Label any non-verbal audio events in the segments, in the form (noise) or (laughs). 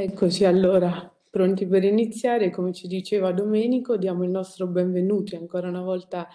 Eccoci allora, pronti per iniziare. Come ci diceva Domenico, diamo il nostro benvenuto ancora una volta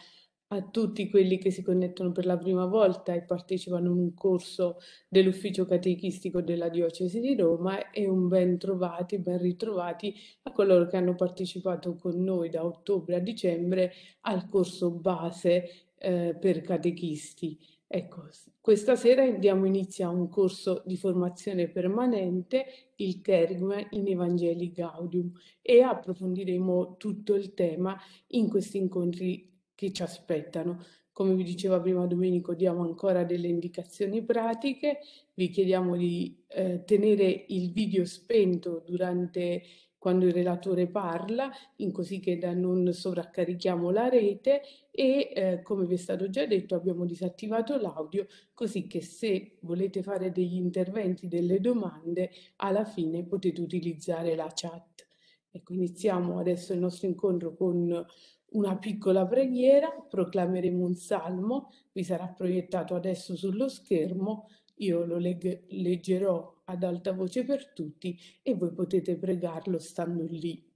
a tutti quelli che si connettono per la prima volta e partecipano a un corso dell'ufficio catechistico della Diocesi di Roma e un ben trovati, ben ritrovati a coloro che hanno partecipato con noi da ottobre a dicembre al corso base eh, per catechisti. Ecco, questa sera diamo inizio a un corso di formazione permanente, il Tergme in Evangelii Gaudium, e approfondiremo tutto il tema in questi incontri che ci aspettano. Come vi diceva prima Domenico, diamo ancora delle indicazioni pratiche, vi chiediamo di eh, tenere il video spento durante quando il relatore parla, in così che da non sovraccarichiamo la rete e eh, come vi è stato già detto abbiamo disattivato l'audio così che se volete fare degli interventi, delle domande, alla fine potete utilizzare la chat. Ecco, iniziamo adesso il nostro incontro con una piccola preghiera, proclameremo un salmo, vi sarà proiettato adesso sullo schermo io lo leg- leggerò ad alta voce per tutti e voi potete pregarlo stando lì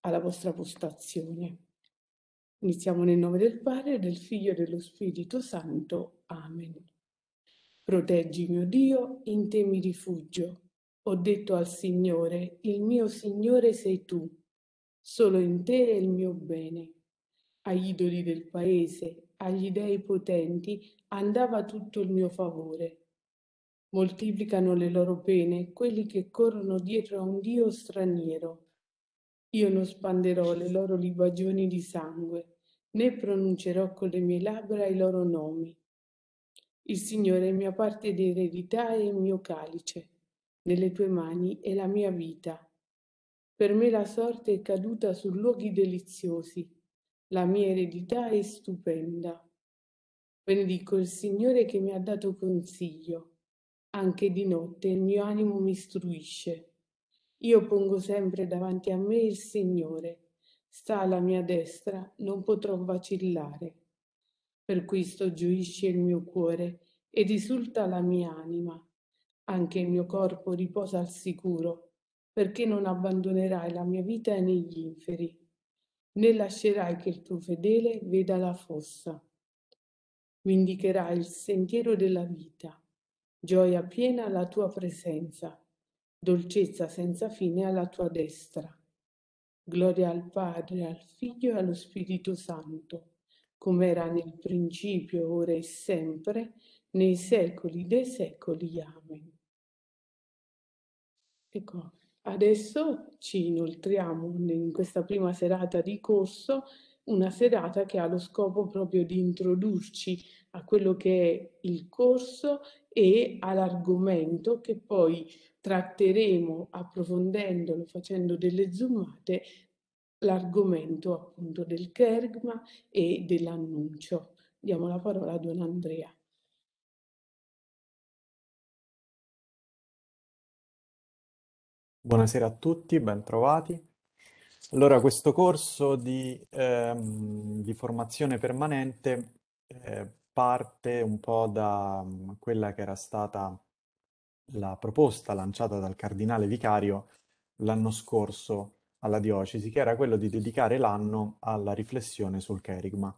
alla vostra postazione. Iniziamo nel nome del Padre, del Figlio e dello Spirito Santo. Amen. Proteggi mio Dio, in te mi rifugio. Ho detto al Signore, il mio Signore sei tu, solo in te è il mio bene. Ai idoli del paese agli dei potenti andava tutto il mio favore. Moltiplicano le loro pene quelli che corrono dietro a un Dio straniero. Io non spanderò le loro libagioni di sangue, né pronuncerò con le mie labbra i loro nomi. Il Signore è mia parte d'eredità e il mio calice. Nelle tue mani è la mia vita. Per me la sorte è caduta su luoghi deliziosi la mia eredità è stupenda. Benedico il Signore che mi ha dato consiglio. Anche di notte il mio animo mi istruisce. Io pongo sempre davanti a me il Signore. Sta alla mia destra, non potrò vacillare. Per questo gioisce il mio cuore e risulta la mia anima. Anche il mio corpo riposa al sicuro, perché non abbandonerai la mia vita negli inferi né lascerai che il tuo fedele veda la fossa. Mi indicherai il sentiero della vita, gioia piena alla tua presenza, dolcezza senza fine alla tua destra. Gloria al Padre, al Figlio e allo Spirito Santo, come era nel principio, ora e sempre, nei secoli dei secoli. Amen. Ecco. Adesso ci inoltriamo in questa prima serata di corso, una serata che ha lo scopo proprio di introdurci a quello che è il corso e all'argomento che poi tratteremo approfondendolo, facendo delle zoomate, l'argomento appunto del kergma e dell'annuncio. Diamo la parola a Don Andrea. Buonasera a tutti, ben trovati. Allora, questo corso di, ehm, di formazione permanente eh, parte un po' da mm, quella che era stata la proposta lanciata dal cardinale vicario l'anno scorso alla diocesi, che era quello di dedicare l'anno alla riflessione sul cherigma.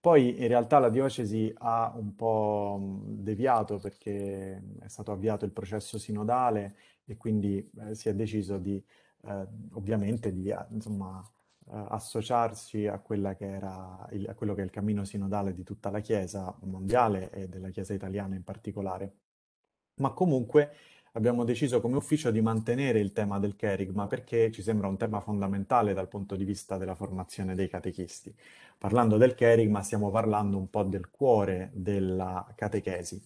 Poi in realtà la diocesi ha un po' mm, deviato perché è stato avviato il processo sinodale e quindi eh, si è deciso di, eh, ovviamente di eh, insomma, eh, associarsi a, il, a quello che è il cammino sinodale di tutta la Chiesa mondiale e della Chiesa italiana in particolare. Ma comunque abbiamo deciso come ufficio di mantenere il tema del cherigma perché ci sembra un tema fondamentale dal punto di vista della formazione dei catechisti. Parlando del cherigma stiamo parlando un po' del cuore della catechesi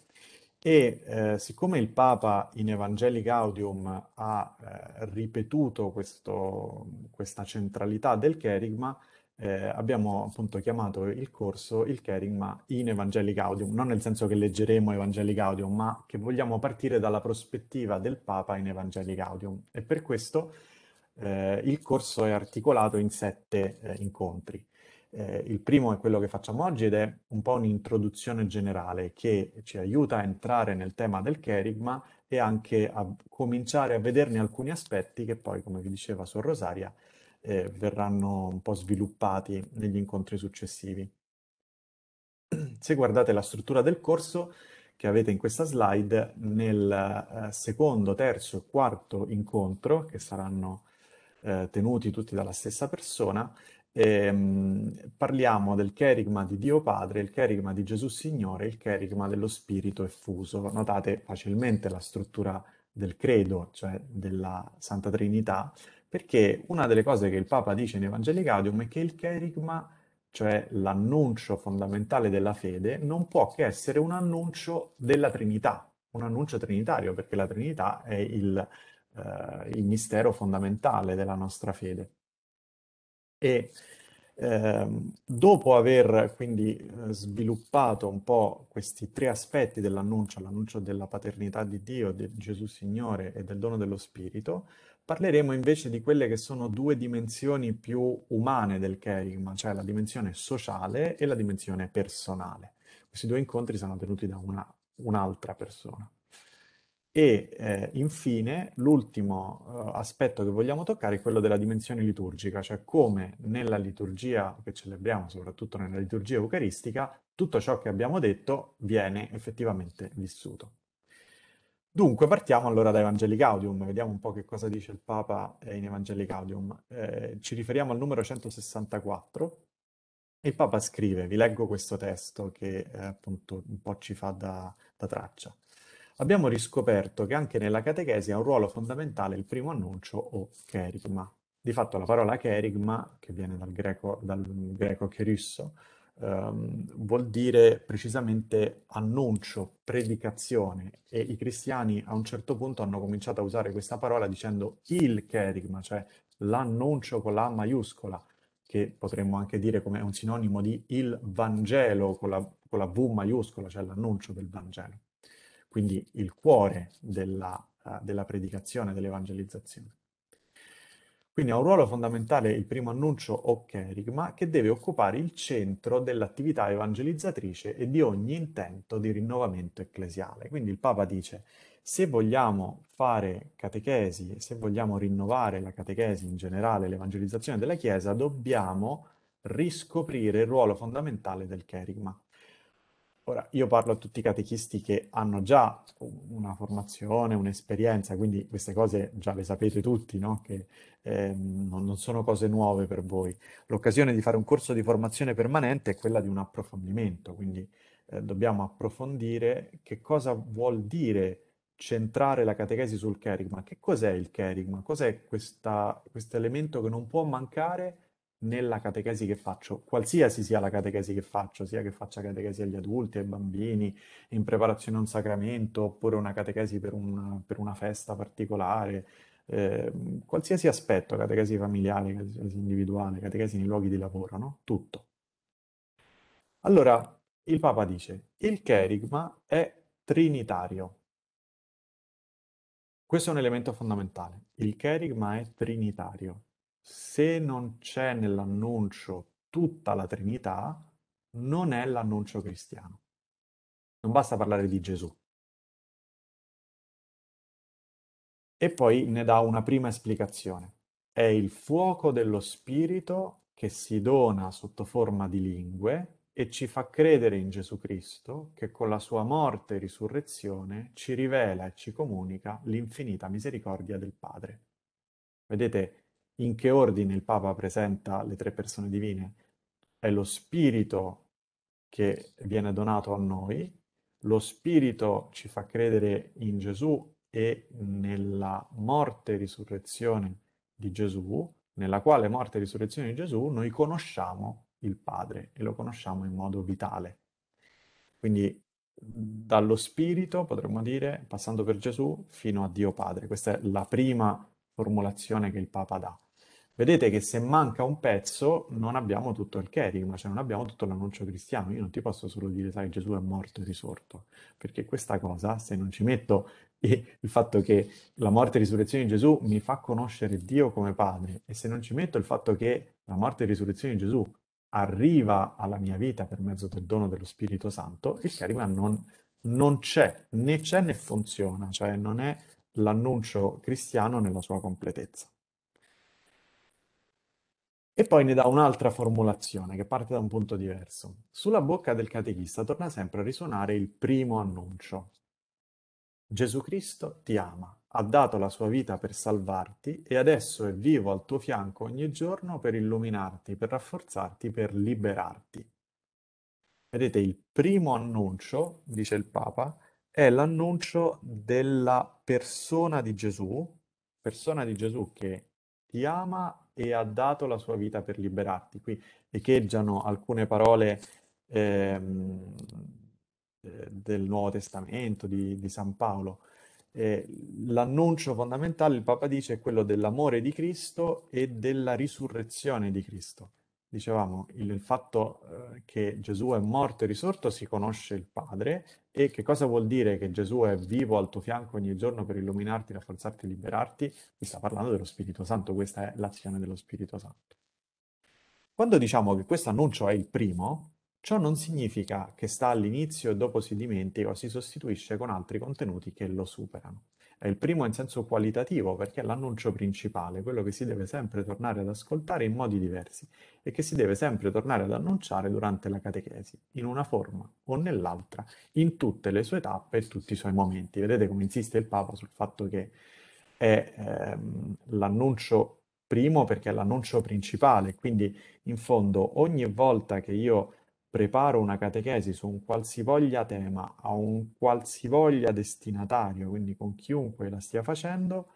e eh, siccome il Papa in Evangeli Gaudium ha eh, ripetuto questo, questa centralità del cherigma, eh, abbiamo appunto chiamato il corso il cherigma in Evangeli Gaudium, non nel senso che leggeremo Evangeli Gaudium, ma che vogliamo partire dalla prospettiva del Papa in Evangeli Gaudium. E per questo eh, il corso è articolato in sette eh, incontri. Eh, il primo è quello che facciamo oggi ed è un po' un'introduzione generale che ci aiuta a entrare nel tema del Kerigma e anche a cominciare a vederne alcuni aspetti che poi, come vi diceva Sor Rosaria, eh, verranno un po' sviluppati negli incontri successivi. Se guardate la struttura del corso che avete in questa slide, nel eh, secondo, terzo e quarto incontro, che saranno eh, tenuti tutti dalla stessa persona, Ehm, parliamo del cherigma di Dio Padre, il cherigma di Gesù Signore, il cherigma dello Spirito effuso. Notate facilmente la struttura del credo, cioè della Santa Trinità, perché una delle cose che il Papa dice in Evangelii Gaudium è che il cherigma, cioè l'annuncio fondamentale della fede, non può che essere un annuncio della Trinità, un annuncio trinitario, perché la Trinità è il, eh, il mistero fondamentale della nostra fede e ehm, dopo aver quindi eh, sviluppato un po' questi tre aspetti dell'annuncio, l'annuncio della paternità di Dio, di Gesù Signore e del dono dello Spirito, parleremo invece di quelle che sono due dimensioni più umane del kerigma, cioè la dimensione sociale e la dimensione personale. Questi due incontri sono tenuti da una, un'altra persona. E eh, infine l'ultimo eh, aspetto che vogliamo toccare è quello della dimensione liturgica, cioè come nella liturgia che celebriamo, soprattutto nella liturgia eucaristica, tutto ciò che abbiamo detto viene effettivamente vissuto. Dunque partiamo allora da Evangelic Audium, vediamo un po' che cosa dice il Papa eh, in Evangelic Audium. Eh, ci riferiamo al numero 164 e il Papa scrive, vi leggo questo testo che eh, appunto un po' ci fa da, da traccia abbiamo riscoperto che anche nella catechesi ha un ruolo fondamentale il primo annuncio o cherigma. Di fatto la parola cherigma, che viene dal greco, dal greco cherisso, ehm, vuol dire precisamente annuncio, predicazione e i cristiani a un certo punto hanno cominciato a usare questa parola dicendo il cherigma, cioè l'annuncio con la A maiuscola, che potremmo anche dire come un sinonimo di il Vangelo con la, con la V maiuscola, cioè l'annuncio del Vangelo quindi il cuore della, uh, della predicazione, dell'evangelizzazione. Quindi ha un ruolo fondamentale il primo annuncio o cherigma che deve occupare il centro dell'attività evangelizzatrice e di ogni intento di rinnovamento ecclesiale. Quindi il Papa dice, se vogliamo fare catechesi, se vogliamo rinnovare la catechesi in generale, l'evangelizzazione della Chiesa, dobbiamo riscoprire il ruolo fondamentale del cherigma. Ora, io parlo a tutti i catechisti che hanno già una formazione, un'esperienza, quindi queste cose già le sapete tutti, no? che eh, non sono cose nuove per voi. L'occasione di fare un corso di formazione permanente è quella di un approfondimento, quindi eh, dobbiamo approfondire che cosa vuol dire centrare la catechesi sul kerigma. Che cos'è il kerigma? Cos'è questo elemento che non può mancare nella catechesi che faccio, qualsiasi sia la catechesi che faccio, sia che faccia catechesi agli adulti, ai bambini, in preparazione a un sacramento, oppure una catechesi per una, per una festa particolare, eh, qualsiasi aspetto, catechesi familiare, catechesi individuale, catechesi nei luoghi di lavoro, no? Tutto. Allora, il Papa dice, il cherigma è trinitario. Questo è un elemento fondamentale. Il cherigma è trinitario, se non c'è nell'annuncio tutta la Trinità, non è l'annuncio cristiano. Non basta parlare di Gesù. E poi ne dà una prima esplicazione. È il fuoco dello Spirito che si dona sotto forma di lingue e ci fa credere in Gesù Cristo che con la sua morte e risurrezione ci rivela e ci comunica l'infinita misericordia del Padre. Vedete, in che ordine il Papa presenta le tre persone divine. È lo spirito che viene donato a noi, lo spirito ci fa credere in Gesù e nella morte e risurrezione di Gesù, nella quale morte e risurrezione di Gesù noi conosciamo il Padre e lo conosciamo in modo vitale. Quindi dallo Spirito, potremmo dire, passando per Gesù, fino a Dio Padre. Questa è la prima formulazione che il Papa dà. Vedete che se manca un pezzo non abbiamo tutto il kerigma, cioè non abbiamo tutto l'annuncio cristiano. Io non ti posso solo dire, sai, Gesù è morto e risorto, perché questa cosa, se non ci metto il fatto che la morte e risurrezione di Gesù mi fa conoscere Dio come Padre, e se non ci metto il fatto che la morte e risurrezione di Gesù arriva alla mia vita per mezzo del dono dello Spirito Santo, il kerigma non, non c'è, né c'è né funziona, cioè non è l'annuncio cristiano nella sua completezza. E poi ne dà un'altra formulazione che parte da un punto diverso. Sulla bocca del catechista torna sempre a risuonare il primo annuncio. Gesù Cristo ti ama, ha dato la sua vita per salvarti e adesso è vivo al tuo fianco ogni giorno per illuminarti, per rafforzarti, per liberarti. Vedete, il primo annuncio, dice il Papa, è l'annuncio della persona di Gesù, persona di Gesù che ti ama e ha dato la sua vita per liberarti. Qui echeggiano alcune parole ehm, eh, del Nuovo Testamento di, di San Paolo. Eh, l'annuncio fondamentale, il Papa dice, è quello dell'amore di Cristo e della risurrezione di Cristo. Dicevamo, il, il fatto eh, che Gesù è morto e risorto si conosce il Padre, e che cosa vuol dire che Gesù è vivo al tuo fianco ogni giorno per illuminarti, rafforzarti e liberarti? Mi sta parlando dello Spirito Santo, questa è l'azione dello Spirito Santo. Quando diciamo che questo annuncio è il primo, ciò non significa che sta all'inizio e dopo si dimentica o si sostituisce con altri contenuti che lo superano è Il primo in senso qualitativo perché è l'annuncio principale, quello che si deve sempre tornare ad ascoltare in modi diversi e che si deve sempre tornare ad annunciare durante la catechesi, in una forma o nell'altra, in tutte le sue tappe e tutti i suoi momenti. Vedete come insiste il Papa sul fatto che è ehm, l'annuncio primo perché è l'annuncio principale, quindi in fondo ogni volta che io preparo una catechesi su un qualsivoglia tema a un qualsivoglia destinatario, quindi con chiunque la stia facendo,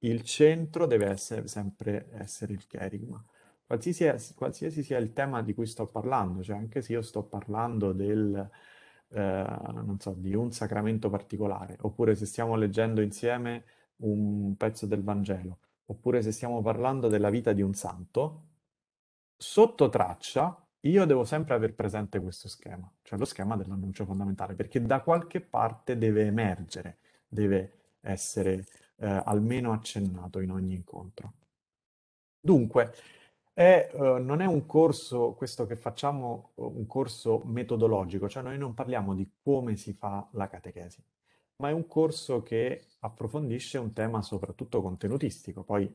il centro deve essere, sempre essere il cherigma. Qualsiasi, qualsiasi, sia il tema di cui sto parlando, cioè anche se io sto parlando del, eh, so, di un sacramento particolare, oppure se stiamo leggendo insieme un pezzo del Vangelo, oppure se stiamo parlando della vita di un santo, sotto traccia io devo sempre aver presente questo schema, cioè lo schema dell'annuncio fondamentale, perché da qualche parte deve emergere, deve essere eh, almeno accennato in ogni incontro. Dunque, è, eh, non è un corso, questo che facciamo, un corso metodologico, cioè noi non parliamo di come si fa la catechesi, ma è un corso che approfondisce un tema soprattutto contenutistico. Poi,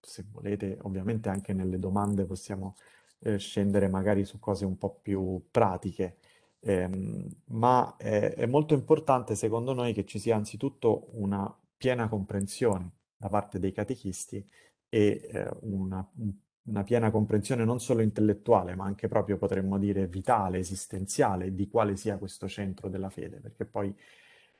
se volete, ovviamente anche nelle domande possiamo eh, scendere magari su cose un po' più pratiche, ehm, ma è, è molto importante secondo noi che ci sia anzitutto una piena comprensione da parte dei catechisti e eh, una, una, piena comprensione non solo intellettuale, ma anche proprio potremmo dire vitale, esistenziale, di quale sia questo centro della fede, perché poi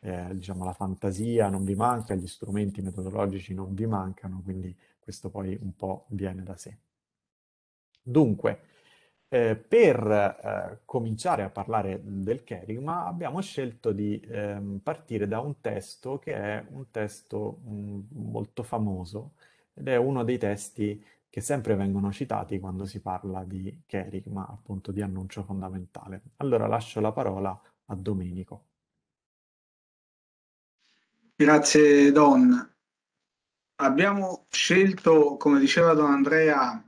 eh, diciamo la fantasia non vi manca, gli strumenti metodologici non vi mancano, quindi questo poi un po' viene da sé. Dunque, eh, per eh, cominciare a parlare del Kerygma abbiamo scelto di eh, partire da un testo che è un testo mh, mm, molto famoso ed è uno dei testi che sempre vengono citati quando si parla di Kerygma, appunto di annuncio fondamentale. Allora lascio la parola a Domenico. Grazie Don. Abbiamo scelto, come diceva Don Andrea,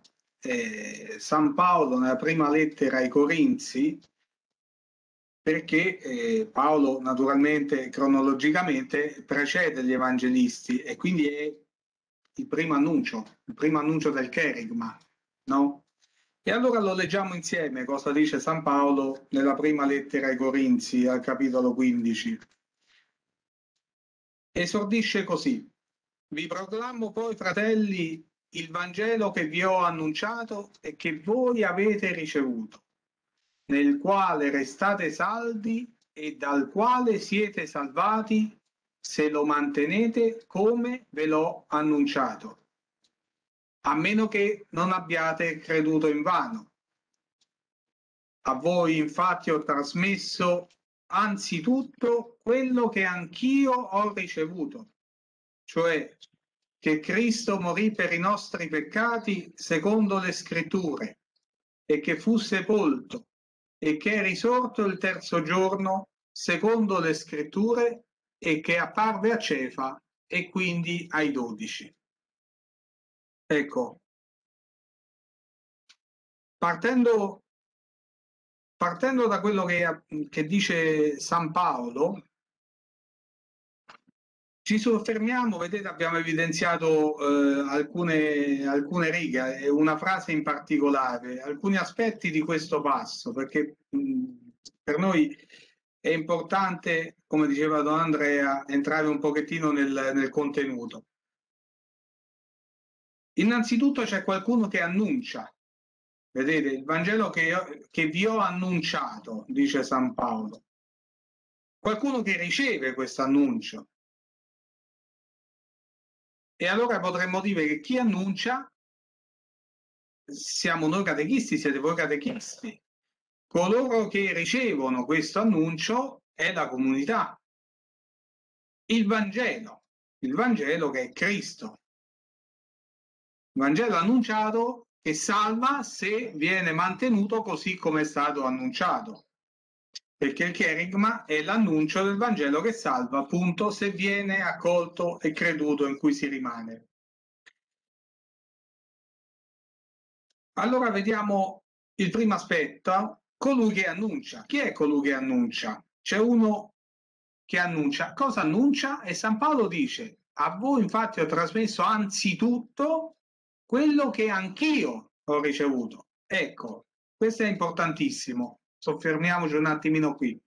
eh, San Paolo nella prima lettera ai Corinzi, perché eh, Paolo naturalmente cronologicamente precede gli evangelisti e quindi è il primo annuncio, il primo annuncio del cherigma, no? E allora lo leggiamo insieme cosa dice San Paolo nella prima lettera ai Corinzi al capitolo 15. Esordisce così. Vi proclamo poi, fratelli, il Vangelo che vi ho annunciato e che voi avete ricevuto, nel quale restate saldi e dal quale siete salvati se lo mantenete come ve l'ho annunciato, a meno che non abbiate creduto in vano. A voi infatti ho trasmesso anzitutto quello che anch'io ho ricevuto, cioè che Cristo morì per i nostri peccati secondo le scritture e che fu sepolto e che è risorto il terzo giorno secondo le scritture e che apparve a Cefa e quindi ai dodici. Ecco, partendo, partendo da quello che, che dice San Paolo, ci soffermiamo, vedete, abbiamo evidenziato eh, alcune, alcune righe e eh, una frase in particolare, alcuni aspetti di questo passo, perché mh, per noi è importante, come diceva Don Andrea, entrare un pochettino nel, nel contenuto. Innanzitutto c'è qualcuno che annuncia, vedete, il Vangelo che, che vi ho annunciato, dice San Paolo. Qualcuno che riceve questo annuncio, e allora potremmo dire che chi annuncia siamo noi catechisti, siete voi catechisti. Coloro che ricevono questo annuncio è la comunità. Il Vangelo, il Vangelo che è Cristo. Il Vangelo annunciato che salva se viene mantenuto così come è stato annunciato perché il cherigma è l'annuncio del Vangelo che salva, appunto, se viene accolto e creduto in cui si rimane. Allora vediamo il primo aspetto, colui che annuncia. Chi è colui che annuncia? C'è uno che annuncia. Cosa annuncia? E San Paolo dice, a voi infatti ho trasmesso anzitutto quello che anch'io ho ricevuto. Ecco, questo è importantissimo soffermiamoci un attimino qui.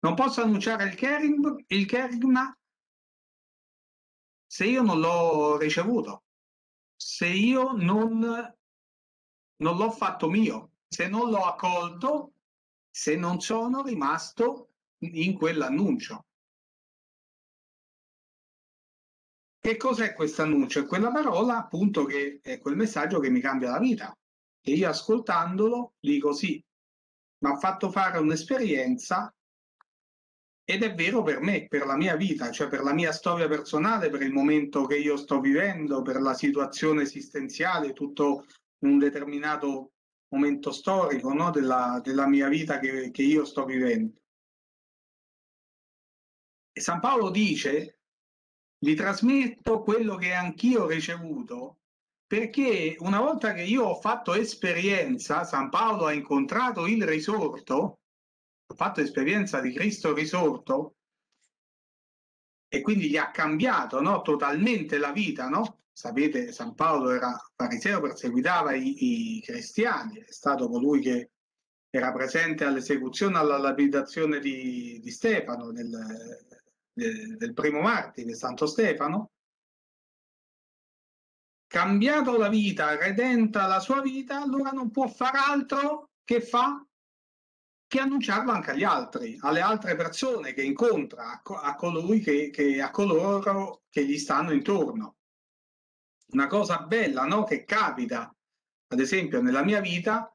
Non posso annunciare il Kering, il kerigma se io non l'ho ricevuto, se io non, non l'ho fatto mio, se non l'ho accolto, se non sono rimasto in quell'annuncio. Che cos'è questo annuncio? È quella parola appunto che è quel messaggio che mi cambia la vita. E io ascoltandolo dico sì, mi ha fatto fare un'esperienza ed è vero per me, per la mia vita, cioè per la mia storia personale, per il momento che io sto vivendo, per la situazione esistenziale, tutto un determinato momento storico no? della, della, mia vita che, che io sto vivendo. E San Paolo dice, vi trasmetto quello che anch'io ho ricevuto perché una volta che io ho fatto esperienza, San Paolo ha incontrato il risorto, ho fatto esperienza di Cristo risorto, e quindi gli ha cambiato no? totalmente la vita. No? Sapete, San Paolo era fariseo, perseguitava i, i, cristiani, è stato colui che era presente all'esecuzione, alla lapidazione di, di Stefano, del, del, del primo martire, Santo Stefano cambiato la vita, redenta la sua vita, allora non può far altro che fa che annunciarlo anche agli altri, alle altre persone che incontra, a, co- a colui che, che, a coloro che gli stanno intorno. Una cosa bella no? che capita, ad esempio, nella mia vita,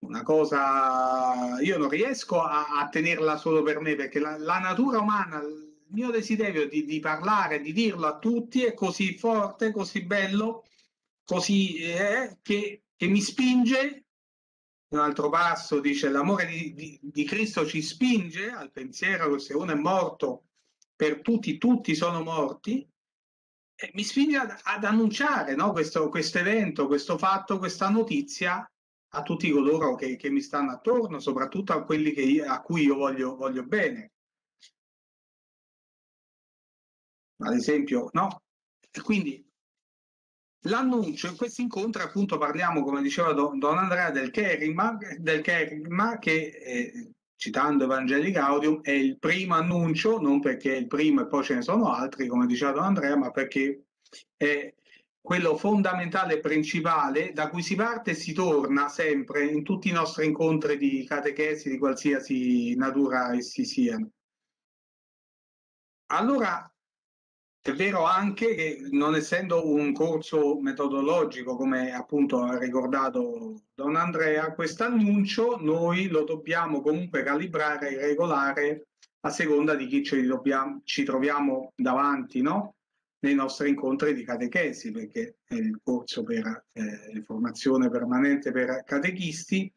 una cosa io non riesco a, a tenerla solo per me, perché la, la natura umana, il mio desiderio di, di, parlare, di dirlo a tutti è così forte, così bello, così eh, che, che, mi spinge, un altro passo dice l'amore di, di, di Cristo ci spinge al pensiero che se uno è morto per tutti, tutti sono morti, eh, mi spinge ad, ad annunciare no, questo evento, questo fatto, questa notizia a tutti coloro che, che mi stanno attorno, soprattutto a quelli io, a cui io voglio, voglio bene. Ad esempio, no? E quindi L'annuncio in questo incontro, appunto, parliamo, come diceva Don Andrea, del Kerigma, del Kerigma che, eh, citando Evangeli Gaudium, è il primo annuncio, non perché è il primo e poi ce ne sono altri, come diceva Don Andrea, ma perché è quello fondamentale e principale da cui si parte e si torna sempre in tutti i nostri incontri di catechesi di qualsiasi natura essi siano. Allora, è vero anche che non essendo un corso metodologico, come appunto ha ricordato Don Andrea, questo annuncio noi lo dobbiamo comunque calibrare e regolare a seconda di chi ci, dobbiamo, ci troviamo davanti no? nei nostri incontri di catechesi, perché è il corso per eh, formazione permanente per catechisti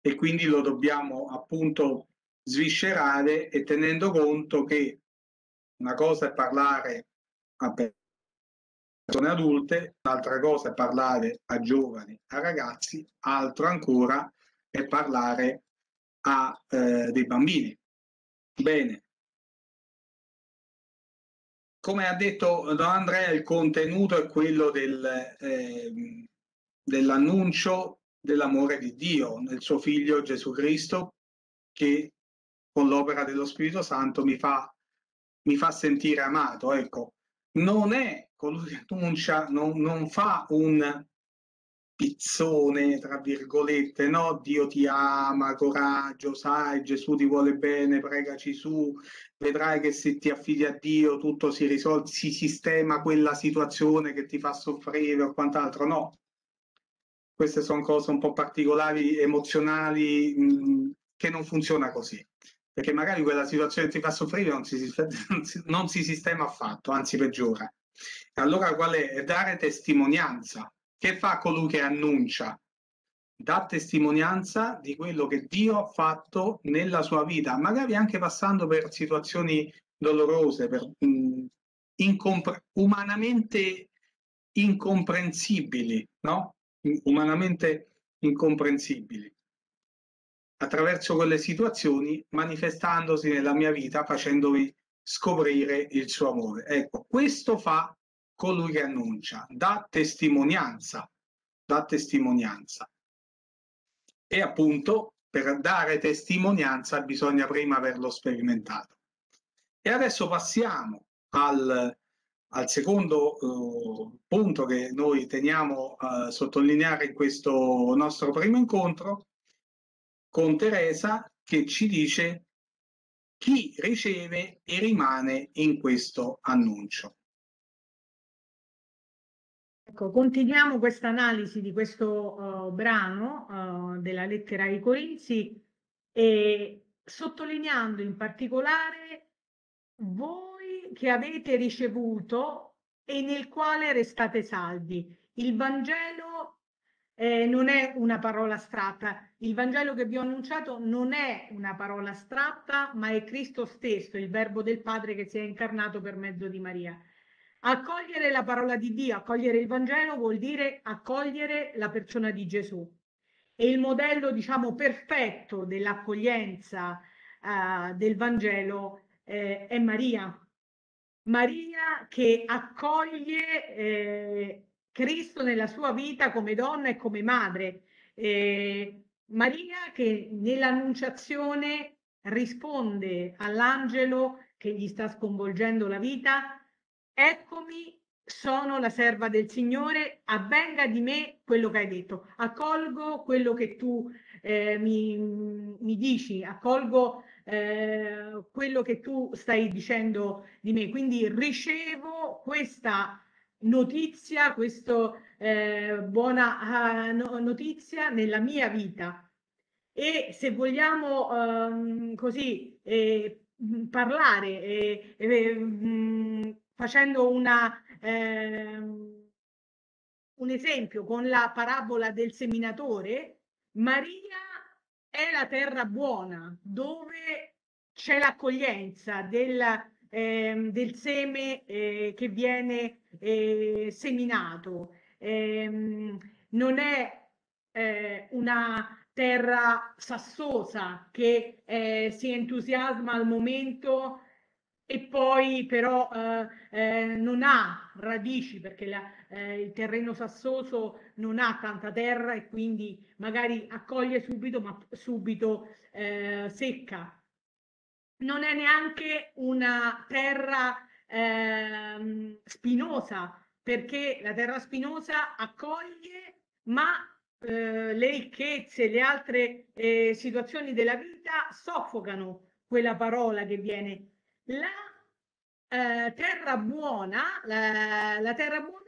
e quindi lo dobbiamo appunto sviscerare e tenendo conto che una cosa è parlare a persone adulte, un'altra cosa è parlare a giovani, a ragazzi, altro ancora è parlare a eh, dei bambini. Bene. Come ha detto Don Andrea, il contenuto è quello del, eh, dell'annuncio dell'amore di Dio nel suo figlio Gesù Cristo che con l'opera dello Spirito Santo mi fa, mi fa sentire amato. Ecco, non è colui che annuncia, non, non fa un pizzone, tra virgolette, no? Dio ti ama, coraggio, sai, Gesù ti vuole bene, pregaci su, vedrai che se ti affidi a Dio tutto si risolve, si sistema quella situazione che ti fa soffrire o quant'altro, no. Queste sono cose un po' particolari, emozionali, mh, mm, che non funziona così perché magari quella situazione ti fa soffrire non si, non si sistema affatto, anzi peggiora. E allora qual è? Dare testimonianza. Che fa colui che annuncia? Dà testimonianza di quello che Dio ha fatto nella sua vita, magari anche passando per situazioni dolorose, per, mh, incompre- umanamente incomprensibili, no? Umanamente incomprensibili attraverso quelle situazioni, manifestandosi nella mia vita, facendomi scoprire il suo amore. Ecco, questo fa colui che annuncia, da testimonianza, dà testimonianza. E appunto per dare testimonianza bisogna prima averlo sperimentato. E adesso passiamo al, al secondo eh, punto che noi teniamo a eh, sottolineare in questo nostro primo incontro, con Teresa che ci dice chi riceve e rimane in questo annuncio. Ecco, continuiamo questa analisi di questo uh, brano uh, della lettera ai Corinzi e sottolineando in particolare voi che avete ricevuto e nel quale restate saldi, il Vangelo eh, non è una parola astratta. Il Vangelo che vi ho annunciato non è una parola astratta, ma è Cristo stesso, il verbo del Padre che si è incarnato per mezzo di Maria. Accogliere la parola di Dio, accogliere il Vangelo vuol dire accogliere la persona di Gesù. E il modello, diciamo, perfetto dell'accoglienza eh, del Vangelo eh, è Maria. Maria che accoglie eh, Cristo nella sua vita come donna e come madre. Eh, Maria che nell'annunciazione risponde all'angelo che gli sta sconvolgendo la vita, eccomi, sono la serva del Signore, avvenga di me quello che hai detto, accolgo quello che tu eh, mi, mi, dici, accolgo eh, quello che tu stai dicendo di me, quindi ricevo questa notizia, questa eh, buona uh, notizia nella mia vita. E se vogliamo um, così eh, parlare eh, eh, facendo una, ehm, un esempio con la parabola del seminatore, Maria è la terra buona dove c'è l'accoglienza del ehm, del seme eh, che viene eh, seminato. Ehm, non è eh, una terra sassosa che eh, si entusiasma al momento e poi però eh, eh, non ha radici perché la, eh, il terreno sassoso non ha tanta terra e quindi magari accoglie subito ma subito eh, secca non è neanche una terra eh, spinosa, perché la terra spinosa accoglie, ma eh, le ricchezze, le altre eh, situazioni della vita soffocano quella parola che viene. La eh, terra buona, la, la, terra buona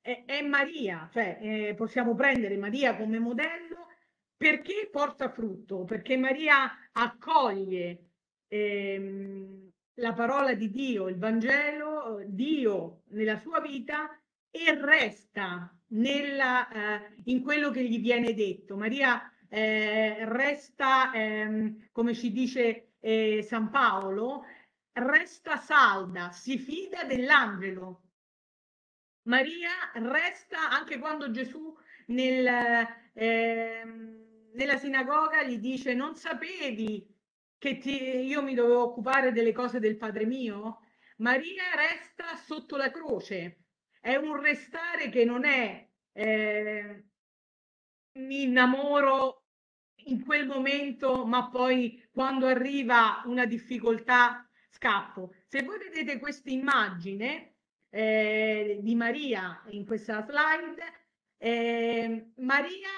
è, è Maria, cioè eh, possiamo prendere Maria come modello perché porta frutto, perché Maria accoglie, ehm, la parola di Dio, il Vangelo, eh, Dio nella sua vita e resta nella, eh, in quello che gli viene detto. Maria eh, resta, ehm, come ci dice eh, San Paolo, resta salda, si fida dell'angelo. Maria resta anche quando Gesù nel, ehm, nella sinagoga gli dice non sapevi che ti, io mi dovevo occupare delle cose del Padre mio? Maria resta sotto la croce, è un restare che non è eh, mi innamoro in quel momento, ma poi quando arriva una difficoltà scappo. Se voi vedete questa immagine eh, di Maria in questa slide, eh, Maria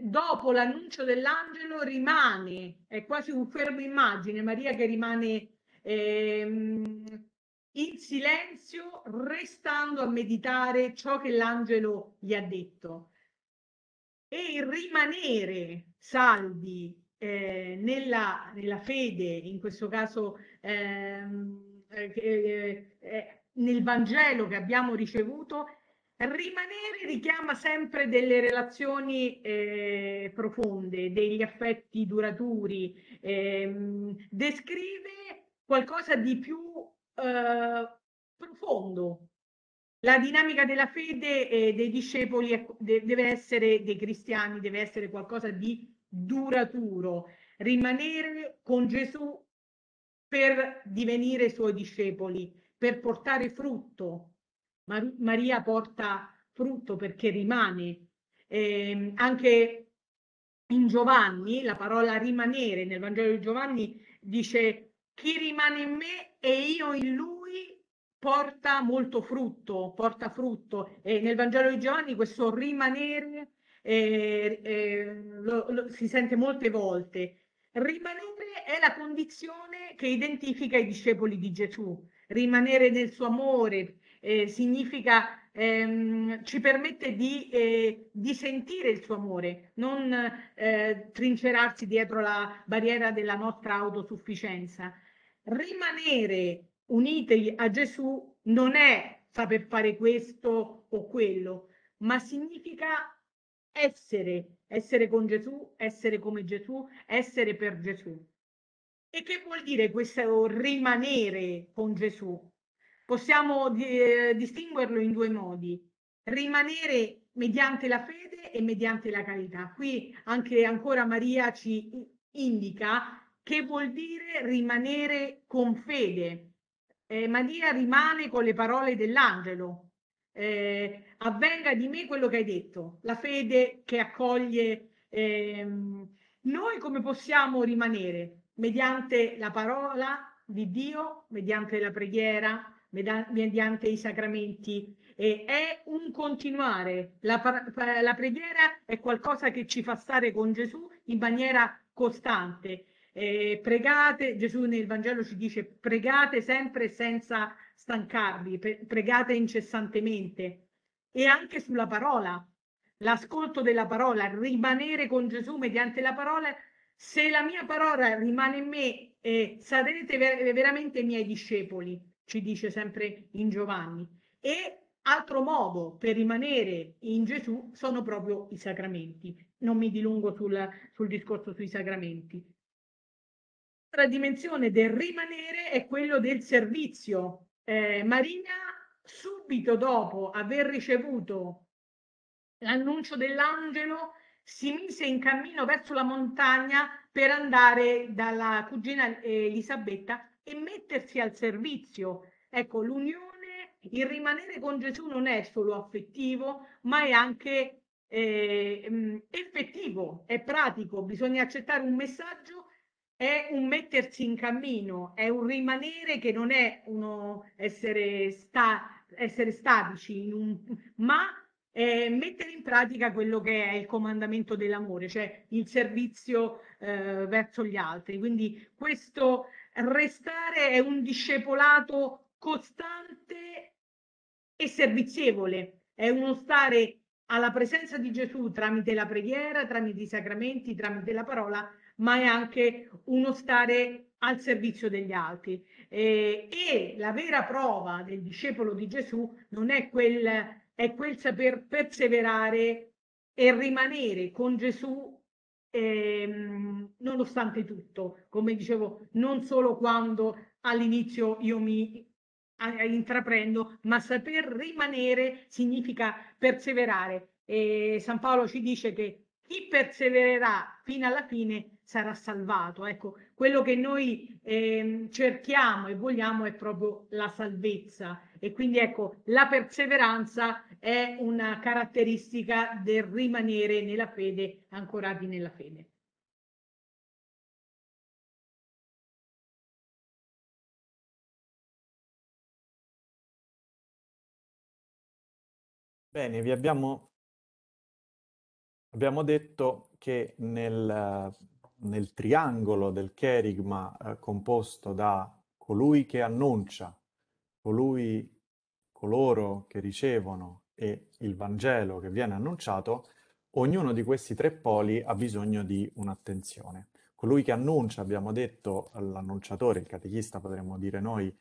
dopo l'annuncio dell'angelo rimane, è quasi un fermo immagine, Maria che rimane ehm, in silenzio, restando a meditare ciò che l'angelo gli ha detto. E il rimanere saldi eh, nella, nella, fede, in questo caso ehm, eh, eh, eh, nel Vangelo che abbiamo ricevuto, Rimanere richiama sempre delle relazioni eh, profonde, degli affetti duraturi, ehm, descrive qualcosa di più eh, profondo. La dinamica della fede eh, dei discepoli è, de, deve essere, dei cristiani, deve essere qualcosa di duraturo. Rimanere con Gesù per divenire suoi discepoli, per portare frutto, Mar Maria porta frutto perché rimane. Eh, anche in Giovanni, la parola rimanere nel Vangelo di Giovanni dice chi rimane in me e io in lui porta molto frutto, porta frutto. E nel Vangelo di Giovanni questo rimanere eh, eh, lo, lo, si sente molte volte. Rimanere è la condizione che identifica i discepoli di Gesù, rimanere nel suo amore, eh, significa ehm, ci permette di, eh, di, sentire il suo amore, non eh, trincerarsi dietro la barriera della nostra autosufficienza. Rimanere uniti a Gesù non è saper fare questo o quello, ma significa essere, essere con Gesù, essere come Gesù, essere per Gesù. E che vuol dire questo rimanere con Gesù? Possiamo di, eh, distinguerlo in due modi, rimanere mediante la fede e mediante la carità. Qui anche ancora Maria ci indica che vuol dire rimanere con fede. Eh, Maria rimane con le parole dell'angelo. Eh, avvenga di me quello che hai detto, la fede che accoglie. Ehm. Noi come possiamo rimanere? Mediante la parola di Dio, mediante la preghiera, mediante i sacramenti. E è un continuare. La, la preghiera è qualcosa che ci fa stare con Gesù in maniera costante. Eh, pregate, Gesù nel Vangelo ci dice pregate sempre senza stancarvi, pre- pregate incessantemente e anche sulla parola, l'ascolto della parola, rimanere con Gesù mediante la parola. Se la mia parola rimane in me, eh, sarete ver- veramente miei discepoli ci dice sempre in Giovanni. E altro modo per rimanere in Gesù sono proprio i sacramenti. Non mi dilungo sul, sul discorso sui sacramenti. L'altra dimensione del rimanere è quello del servizio. Eh, Marina, subito dopo aver ricevuto l'annuncio dell'angelo, si mise in cammino verso la montagna per andare dalla cugina eh, Elisabetta e mettersi al servizio. Ecco, l'unione, il rimanere con Gesù non è solo affettivo, ma è anche eh, mm, effettivo, è pratico, bisogna accettare un messaggio è un mettersi in cammino, è un rimanere che non è uno essere, sta, essere statici, un, ma è mettere in pratica quello che è il comandamento dell'amore, cioè il servizio eh, verso gli altri. Quindi questo restare è un discepolato costante e servizievole, è uno stare alla presenza di Gesù tramite la preghiera, tramite i sacramenti, tramite la parola, ma è anche uno stare al servizio degli altri. Eh, e la vera prova del discepolo di Gesù non è quel, è quel saper perseverare e rimanere con Gesù ehm, nonostante tutto, come dicevo, non solo quando all'inizio io mi intraprendo, ma saper rimanere significa perseverare. E San Paolo ci dice che chi persevererà fino alla fine sarà salvato. Ecco, quello che noi eh, cerchiamo e vogliamo è proprio la salvezza e quindi ecco, la perseveranza è una caratteristica del rimanere nella fede, ancorati nella fede. Bene, vi abbiamo, abbiamo detto che nel, nel triangolo del cherigma eh, composto da colui che annuncia, colui, coloro che ricevono e il Vangelo che viene annunciato, ognuno di questi tre poli ha bisogno di un'attenzione. Colui che annuncia, abbiamo detto, l'annunciatore, il catechista potremmo dire noi,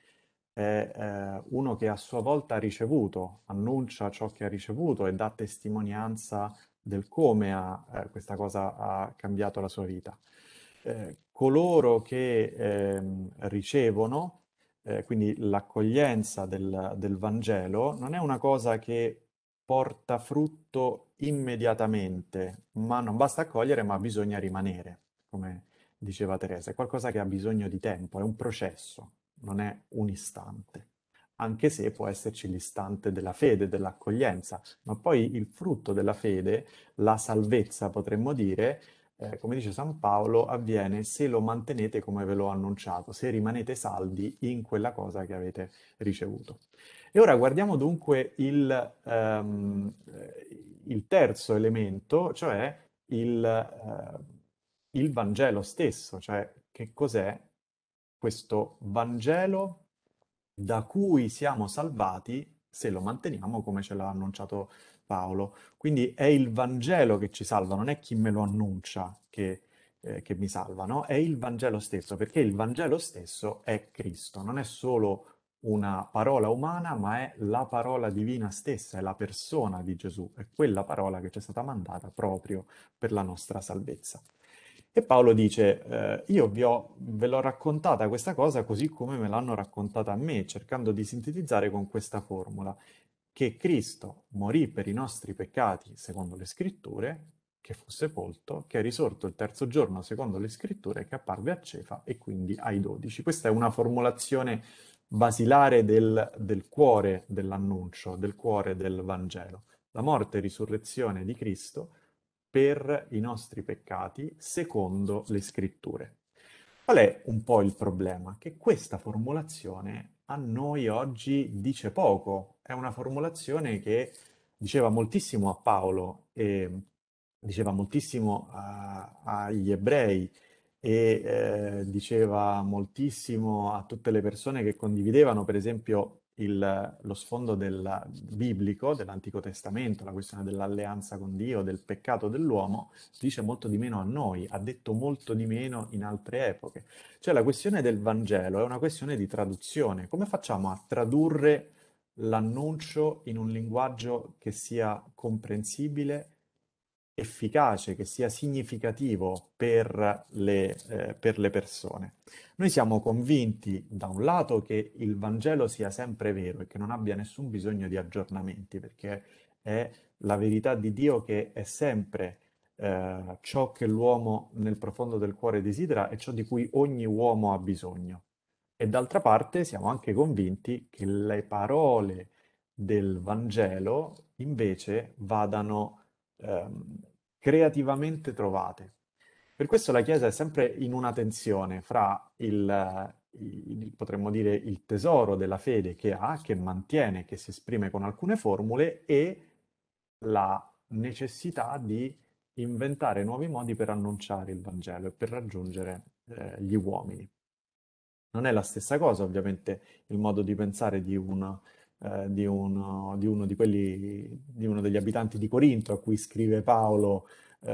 è eh, uno che a sua volta ha ricevuto, annuncia ciò che ha ricevuto e dà testimonianza del come ha, eh, questa cosa ha cambiato la sua vita. Eh, coloro che ehm, ricevono, eh, quindi l'accoglienza del, del, Vangelo, non è una cosa che porta frutto immediatamente, ma non basta accogliere, ma bisogna rimanere, come diceva Teresa, è qualcosa che ha bisogno di tempo, è un processo, non è un istante anche se può esserci l'istante della fede, dell'accoglienza, ma poi il frutto della fede, la salvezza potremmo dire, eh, come dice San Paolo, avviene se lo mantenete come ve l'ho annunciato, se rimanete saldi in quella cosa che avete ricevuto. E ora guardiamo dunque il, ehm, eh, il terzo elemento, cioè il, eh, il Vangelo stesso, cioè che cos'è questo Vangelo da cui siamo salvati se lo manteniamo come ce l'ha annunciato Paolo. Quindi è il Vangelo che ci salva, non è chi me lo annuncia che, eh, che mi salva, no? È il Vangelo stesso, perché il Vangelo stesso è Cristo, non è solo una parola umana, ma è la parola divina stessa, è la persona di Gesù, è quella parola che ci è stata mandata proprio per la nostra salvezza. E Paolo dice, eh, io vi ho, ve l'ho raccontata questa cosa così come me l'hanno raccontata a me, cercando di sintetizzare con questa formula, che Cristo morì per i nostri peccati secondo le scritture, che fu sepolto, che è risorto il terzo giorno secondo le scritture, che apparve a Cefa e quindi ai dodici. Questa è una formulazione basilare del, del cuore dell'annuncio, del cuore del Vangelo. La morte e risurrezione di Cristo per i nostri peccati secondo le scritture. Qual è un po' il problema? Che questa formulazione a noi oggi dice poco, è una formulazione che diceva moltissimo a Paolo e diceva moltissimo a, agli ebrei e eh, diceva moltissimo a tutte le persone che condividevano, per esempio, il, lo sfondo del biblico dell'Antico Testamento, la questione dell'alleanza con Dio, del peccato dell'uomo, dice molto di meno a noi, ha detto molto di meno in altre epoche. Cioè la questione del Vangelo è una questione di traduzione. Come facciamo a tradurre l'annuncio in un linguaggio che sia comprensibile efficace, che sia significativo per le, eh, per le, persone. Noi siamo convinti, da un lato, che il Vangelo sia sempre vero e che non abbia nessun bisogno di aggiornamenti, perché è la verità di Dio che è sempre eh, ciò che l'uomo nel profondo del cuore desidera e ciò di cui ogni uomo ha bisogno. E d'altra parte siamo anche convinti che le parole del Vangelo invece vadano ehm, creativamente trovate. Per questo la Chiesa è sempre in una tensione fra il, il, potremmo dire, il tesoro della fede che ha, che mantiene, che si esprime con alcune formule e la necessità di inventare nuovi modi per annunciare il Vangelo e per raggiungere eh, gli uomini. Non è la stessa cosa, ovviamente, il modo di pensare di un eh, di, uno, di, uno di, quelli, di, uno, degli abitanti di Corinto a cui scrive Paolo eh,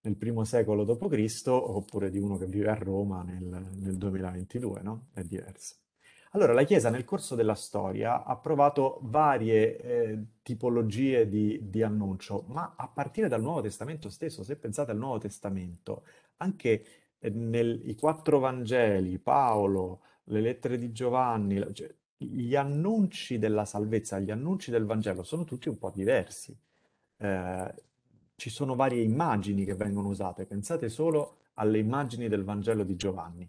nel primo secolo d.C., oppure di uno che vive a Roma nel, nel 2022, no? È diverso. Allora, la Chiesa nel corso della storia ha provato varie eh, tipologie di, di, annuncio, ma a partire dal Nuovo Testamento stesso, se pensate al Nuovo Testamento, anche eh, nei quattro Vangeli, Paolo, le lettere di Giovanni, cioè, gli annunci della salvezza, gli annunci del Vangelo sono tutti un po' diversi. Eh, ci sono varie immagini che vengono usate, pensate solo alle immagini del Vangelo di Giovanni.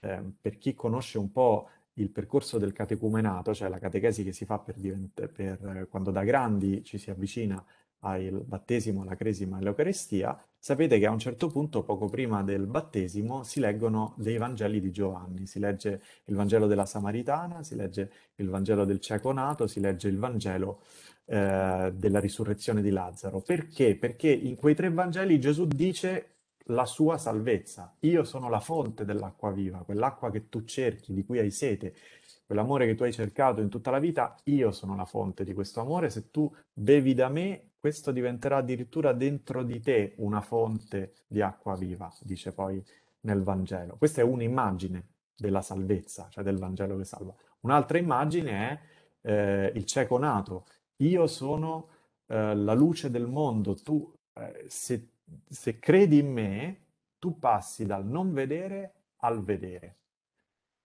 Eh, per chi conosce un po' il percorso del catecumenato, cioè la catechesi che si fa per divent- per, eh, quando da grandi ci si avvicina al battesimo, alla cresima e all'Eucarestia, sapete che a un certo punto, poco prima del battesimo, si leggono dei Vangeli di Giovanni. Si legge il Vangelo della Samaritana, si legge il Vangelo del cieco nato, si legge il Vangelo eh, della risurrezione di Lazzaro. Perché? Perché in quei tre Vangeli Gesù dice la sua salvezza. Io sono la fonte dell'acqua viva, quell'acqua che tu cerchi, di cui hai sete, quell'amore che tu hai cercato in tutta la vita, io sono la fonte di questo amore. Se tu bevi da me, questo diventerà addirittura dentro di te una fonte di acqua viva, dice poi nel Vangelo. Questa è un'immagine della salvezza, cioè del Vangelo che salva. Un'altra immagine è eh, il cieco nato. Io sono eh, la luce del mondo, tu eh, se, se credi in me, tu passi dal non vedere al vedere.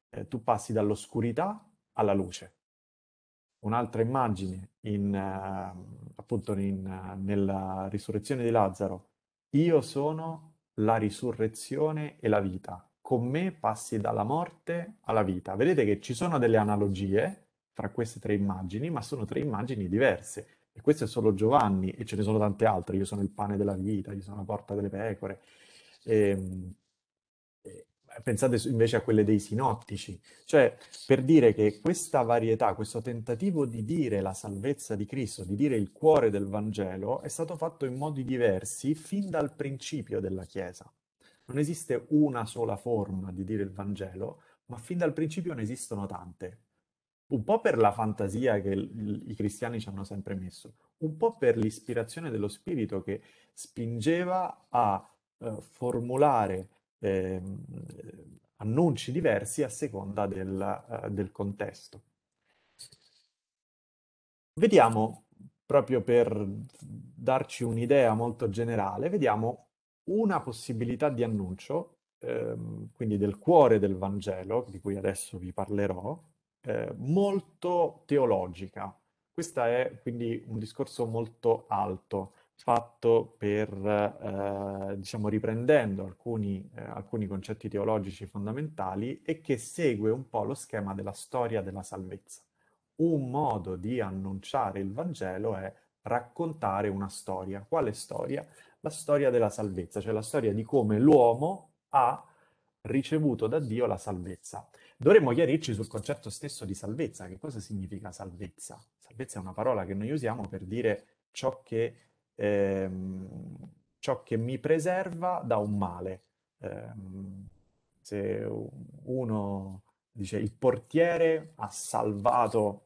Eh, tu passi dall'oscurità alla luce. Un'altra immagine in, eh, appunto in, nella risurrezione di Lazzaro, io sono la risurrezione e la vita, con me passi dalla morte alla vita. Vedete che ci sono delle analogie fra queste tre immagini, ma sono tre immagini diverse. E questo è solo Giovanni, e ce ne sono tante altre. Io sono il pane della vita, io sono la porta delle pecore. Ehm, e, pensate invece a quelle dei sinottici, cioè per dire che questa varietà, questo tentativo di dire la salvezza di Cristo, di dire il cuore del Vangelo, è stato fatto in modi diversi fin dal principio della Chiesa. Non esiste una sola forma di dire il Vangelo, ma fin dal principio ne esistono tante. Un po' per la fantasia che i cristiani ci hanno sempre messo, un po' per l'ispirazione dello spirito che spingeva a eh, formulare eh, annunci diversi a seconda del, uh, del contesto. Vediamo, proprio per darci un'idea molto generale, vediamo una possibilità di annuncio, ehm, quindi del cuore del Vangelo, di cui adesso vi parlerò, eh, molto teologica. Questo è quindi un discorso molto alto, fatto per, eh, diciamo, riprendendo alcuni, eh, alcuni, concetti teologici fondamentali e che segue un po' lo schema della storia della salvezza. Un modo di annunciare il Vangelo è raccontare una storia. Quale storia? La storia della salvezza, cioè la storia di come l'uomo ha ricevuto da Dio la salvezza. Dovremmo chiarirci sul concetto stesso di salvezza. Che cosa significa salvezza? Salvezza è una parola che noi usiamo per dire ciò che ehm, ciò che mi preserva da un male. Eh, se uno dice il portiere ha salvato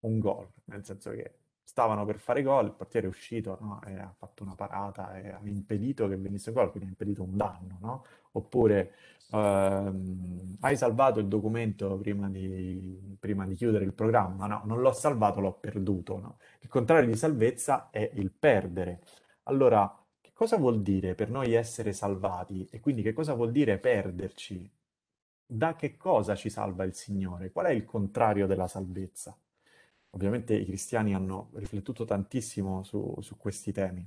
un gol, nel senso che stavano per fare gol, il portiere è uscito, no? ha fatto una parata e ha impedito che venisse gol, quindi ha impedito un danno, no? Oppure ehm, hai salvato il documento prima di, prima di chiudere il programma, no? Non l'ho salvato, l'ho perduto, Il contrario di salvezza è il perdere. Allora, che cosa vuol dire per noi essere salvati? E quindi che cosa vuol dire perderci? Da che cosa ci salva il Signore? Qual è il contrario della salvezza? Ovviamente i cristiani hanno riflettuto tantissimo su, su questi temi.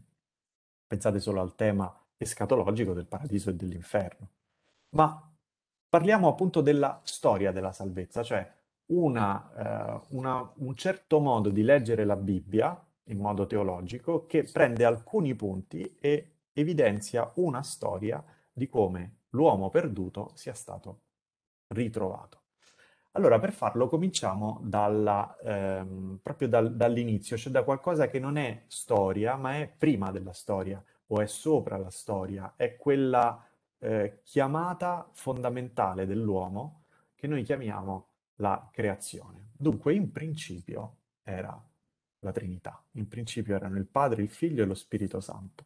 Pensate solo al tema escatologico del paradiso e dell'inferno. Ma parliamo appunto della storia della salvezza, cioè una, eh, una, un certo modo di leggere la Bibbia in modo teologico che prende alcuni punti e evidenzia una storia di come l'uomo perduto sia stato ritrovato. Allora, per farlo cominciamo dalla, ehm, proprio dal- dall'inizio, cioè da qualcosa che non è storia, ma è prima della storia o è sopra la storia, è quella eh, chiamata fondamentale dell'uomo che noi chiamiamo la creazione. Dunque, in principio era la Trinità, in principio erano il Padre, il Figlio e lo Spirito Santo.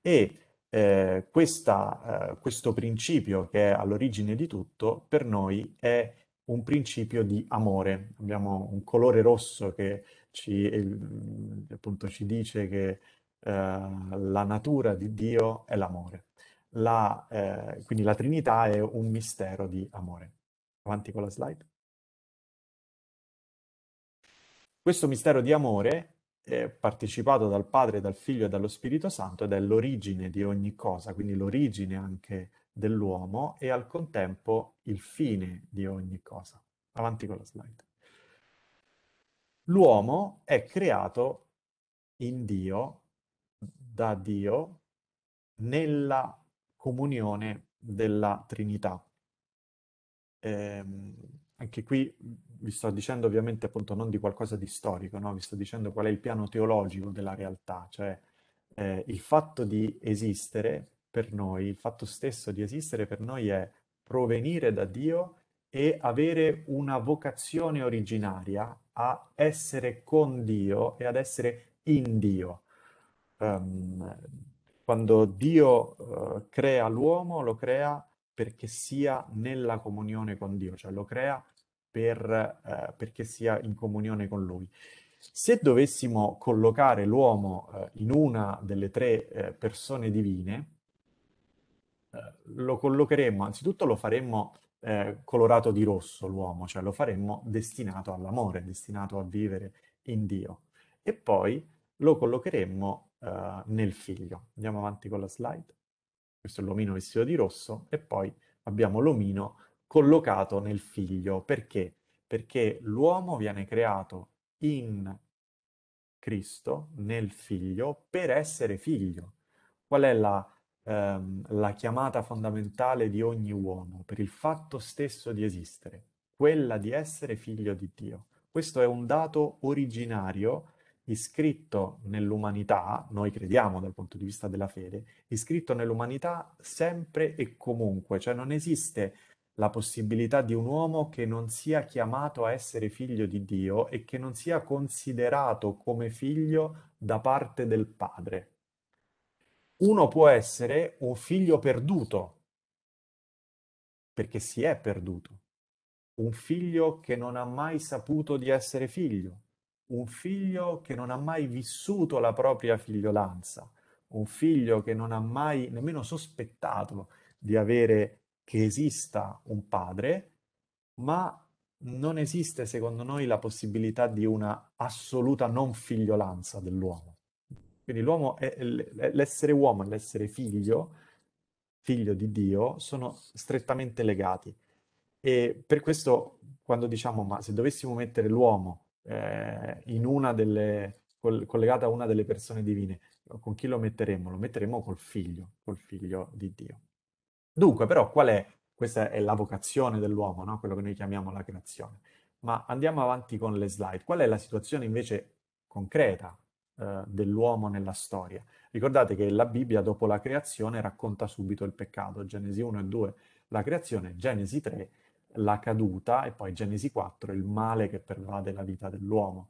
E eh, questa, eh, questo principio che è all'origine di tutto, per noi è un principio di amore. Abbiamo un colore rosso che ci, appunto, ci dice che eh, la natura di Dio è l'amore. La, eh, quindi la Trinità è un mistero di amore. Avanti con la slide. Questo mistero di amore è partecipato dal Padre, dal Figlio e dallo Spirito Santo ed è l'origine di ogni cosa, quindi l'origine anche dell'uomo e al contempo il fine di ogni cosa. Avanti con la slide. L'uomo è creato in Dio, da Dio, nella comunione della Trinità. Eh, anche qui vi sto dicendo ovviamente appunto non di qualcosa di storico, no? vi sto dicendo qual è il piano teologico della realtà, cioè eh, il fatto di esistere per noi, il fatto stesso di esistere per noi è provenire da Dio e avere una vocazione originaria a essere con Dio e ad essere in Dio. Um, quando Dio uh, crea l'uomo, lo crea perché sia nella comunione con Dio, cioè lo crea per, uh, perché sia in comunione con Lui. Se dovessimo collocare l'uomo uh, in una delle tre persone divine, eh, lo collocheremmo, anzitutto lo faremmo eh, colorato di rosso l'uomo, cioè lo faremmo destinato all'amore, destinato a vivere in Dio. E poi lo collocheremmo eh, nel figlio. Andiamo avanti con la slide. Questo è l'omino vestito di rosso e poi abbiamo l'omino collocato nel figlio. Perché? Perché l'uomo viene creato in Cristo, nel figlio, per essere figlio. Qual è la ehm, la chiamata fondamentale di ogni uomo, per il fatto stesso di esistere, quella di essere figlio di Dio. Questo è un dato originario iscritto nell'umanità, noi crediamo dal punto di vista della fede, iscritto nell'umanità sempre e comunque, cioè non esiste la possibilità di un uomo che non sia chiamato a essere figlio di Dio e che non sia considerato come figlio da parte del padre uno può essere un figlio perduto, perché si è perduto, un figlio che non ha mai saputo di essere figlio, un figlio che non ha mai vissuto la propria figliolanza, un figlio che non ha mai nemmeno sospettato di avere che esista un padre, ma non esiste secondo noi la possibilità di una assoluta non figliolanza dell'uomo. Quindi l'uomo è, l'essere uomo e l'essere figlio, figlio di Dio, sono strettamente legati. E per questo quando diciamo, ma se dovessimo mettere l'uomo eh, delle, col, collegato a una delle persone divine, con chi lo metteremmo? Lo metteremmo col figlio, col figlio di Dio. Dunque, però, qual è? Questa è la vocazione dell'uomo, no? quello che noi chiamiamo la creazione. Ma andiamo avanti con le slide. Qual è la situazione invece concreta eh, dell'uomo nella storia. Ricordate che la Bibbia dopo la creazione racconta subito il peccato, Genesi 1 e 2 la creazione, Genesi 3 la caduta e poi Genesi 4 il male che pervade la vita dell'uomo.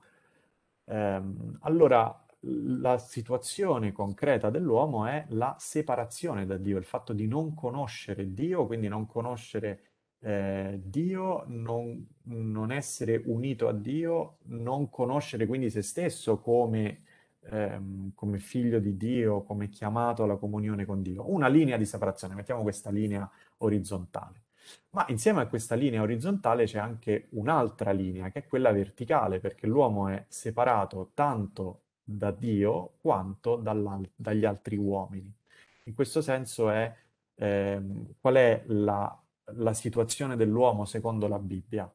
Ehm, allora la situazione concreta dell'uomo è la separazione da Dio, il fatto di non conoscere Dio, quindi non conoscere eh, Dio, non, non, essere unito a Dio, non conoscere quindi se stesso come ehm, come figlio di Dio, come chiamato alla comunione con Dio, una linea di separazione, mettiamo questa linea orizzontale. Ma insieme a questa linea orizzontale c'è anche un'altra linea, che è quella verticale, perché l'uomo è separato tanto da Dio quanto dagli altri uomini. In questo senso è ehm, qual è la, la situazione dell'uomo secondo la Bibbia?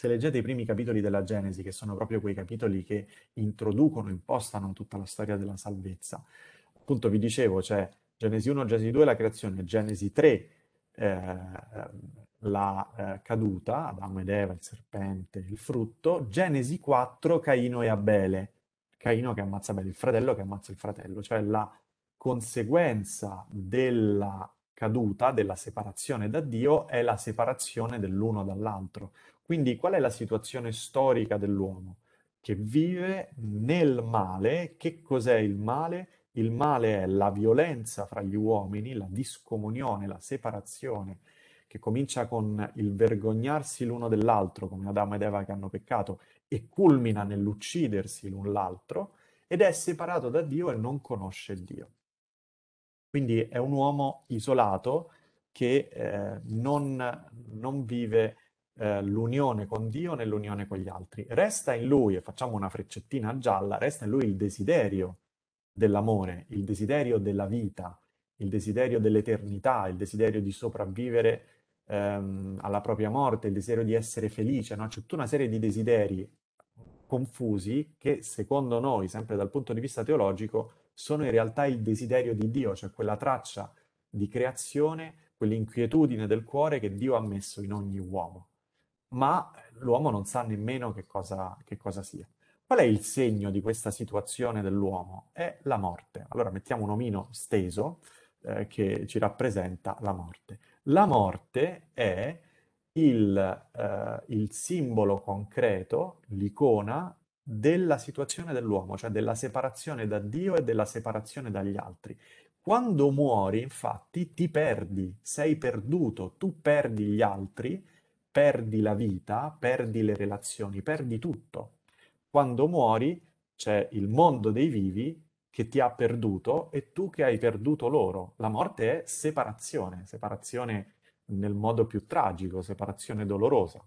Se leggete i primi capitoli della Genesi, che sono proprio quei capitoli che introducono, impostano tutta la storia della salvezza, appunto vi dicevo, c'è cioè, Genesi 1, Genesi 2 la creazione, Genesi 3 eh, la eh, caduta, Adamo ed Eva, il serpente, il frutto, Genesi 4 Caino e Abele, Caino che ammazza Abele, il fratello che ammazza il fratello, cioè la conseguenza della caduta, della separazione da Dio, è la separazione dell'uno dall'altro. Quindi qual è la situazione storica dell'uomo? Che vive nel male. Che cos'è il male? Il male è la violenza fra gli uomini, la discomunione, la separazione, che comincia con il vergognarsi l'uno dell'altro, come Adamo ed Eva che hanno peccato, e culmina nell'uccidersi l'un l'altro, ed è separato da Dio e non conosce Dio. Quindi è un uomo isolato che eh, non, non vive eh, l'unione con Dio nell'unione con gli altri. Resta in lui, e facciamo una freccettina gialla, resta in lui il desiderio dell'amore, il desiderio della vita, il desiderio dell'eternità, il desiderio di sopravvivere ehm, alla propria morte, il desiderio di essere felice, no? c'è tutta una serie di desideri confusi che secondo noi, sempre dal punto di vista teologico, sono in realtà il desiderio di Dio, cioè quella traccia di creazione, quell'inquietudine del cuore che Dio ha messo in ogni uomo ma l'uomo non sa nemmeno che cosa, che cosa sia. Qual è il segno di questa situazione dell'uomo? È la morte. Allora mettiamo un omino steso eh, che ci rappresenta la morte. La morte è il, eh, il simbolo concreto, l'icona della situazione dell'uomo, cioè della separazione da Dio e della separazione dagli altri. Quando muori, infatti, ti perdi, sei perduto, tu perdi gli altri perdi la vita, perdi le relazioni, perdi tutto. Quando muori c'è il mondo dei vivi che ti ha perduto e tu che hai perduto loro. La morte è separazione, separazione nel modo più tragico, separazione dolorosa.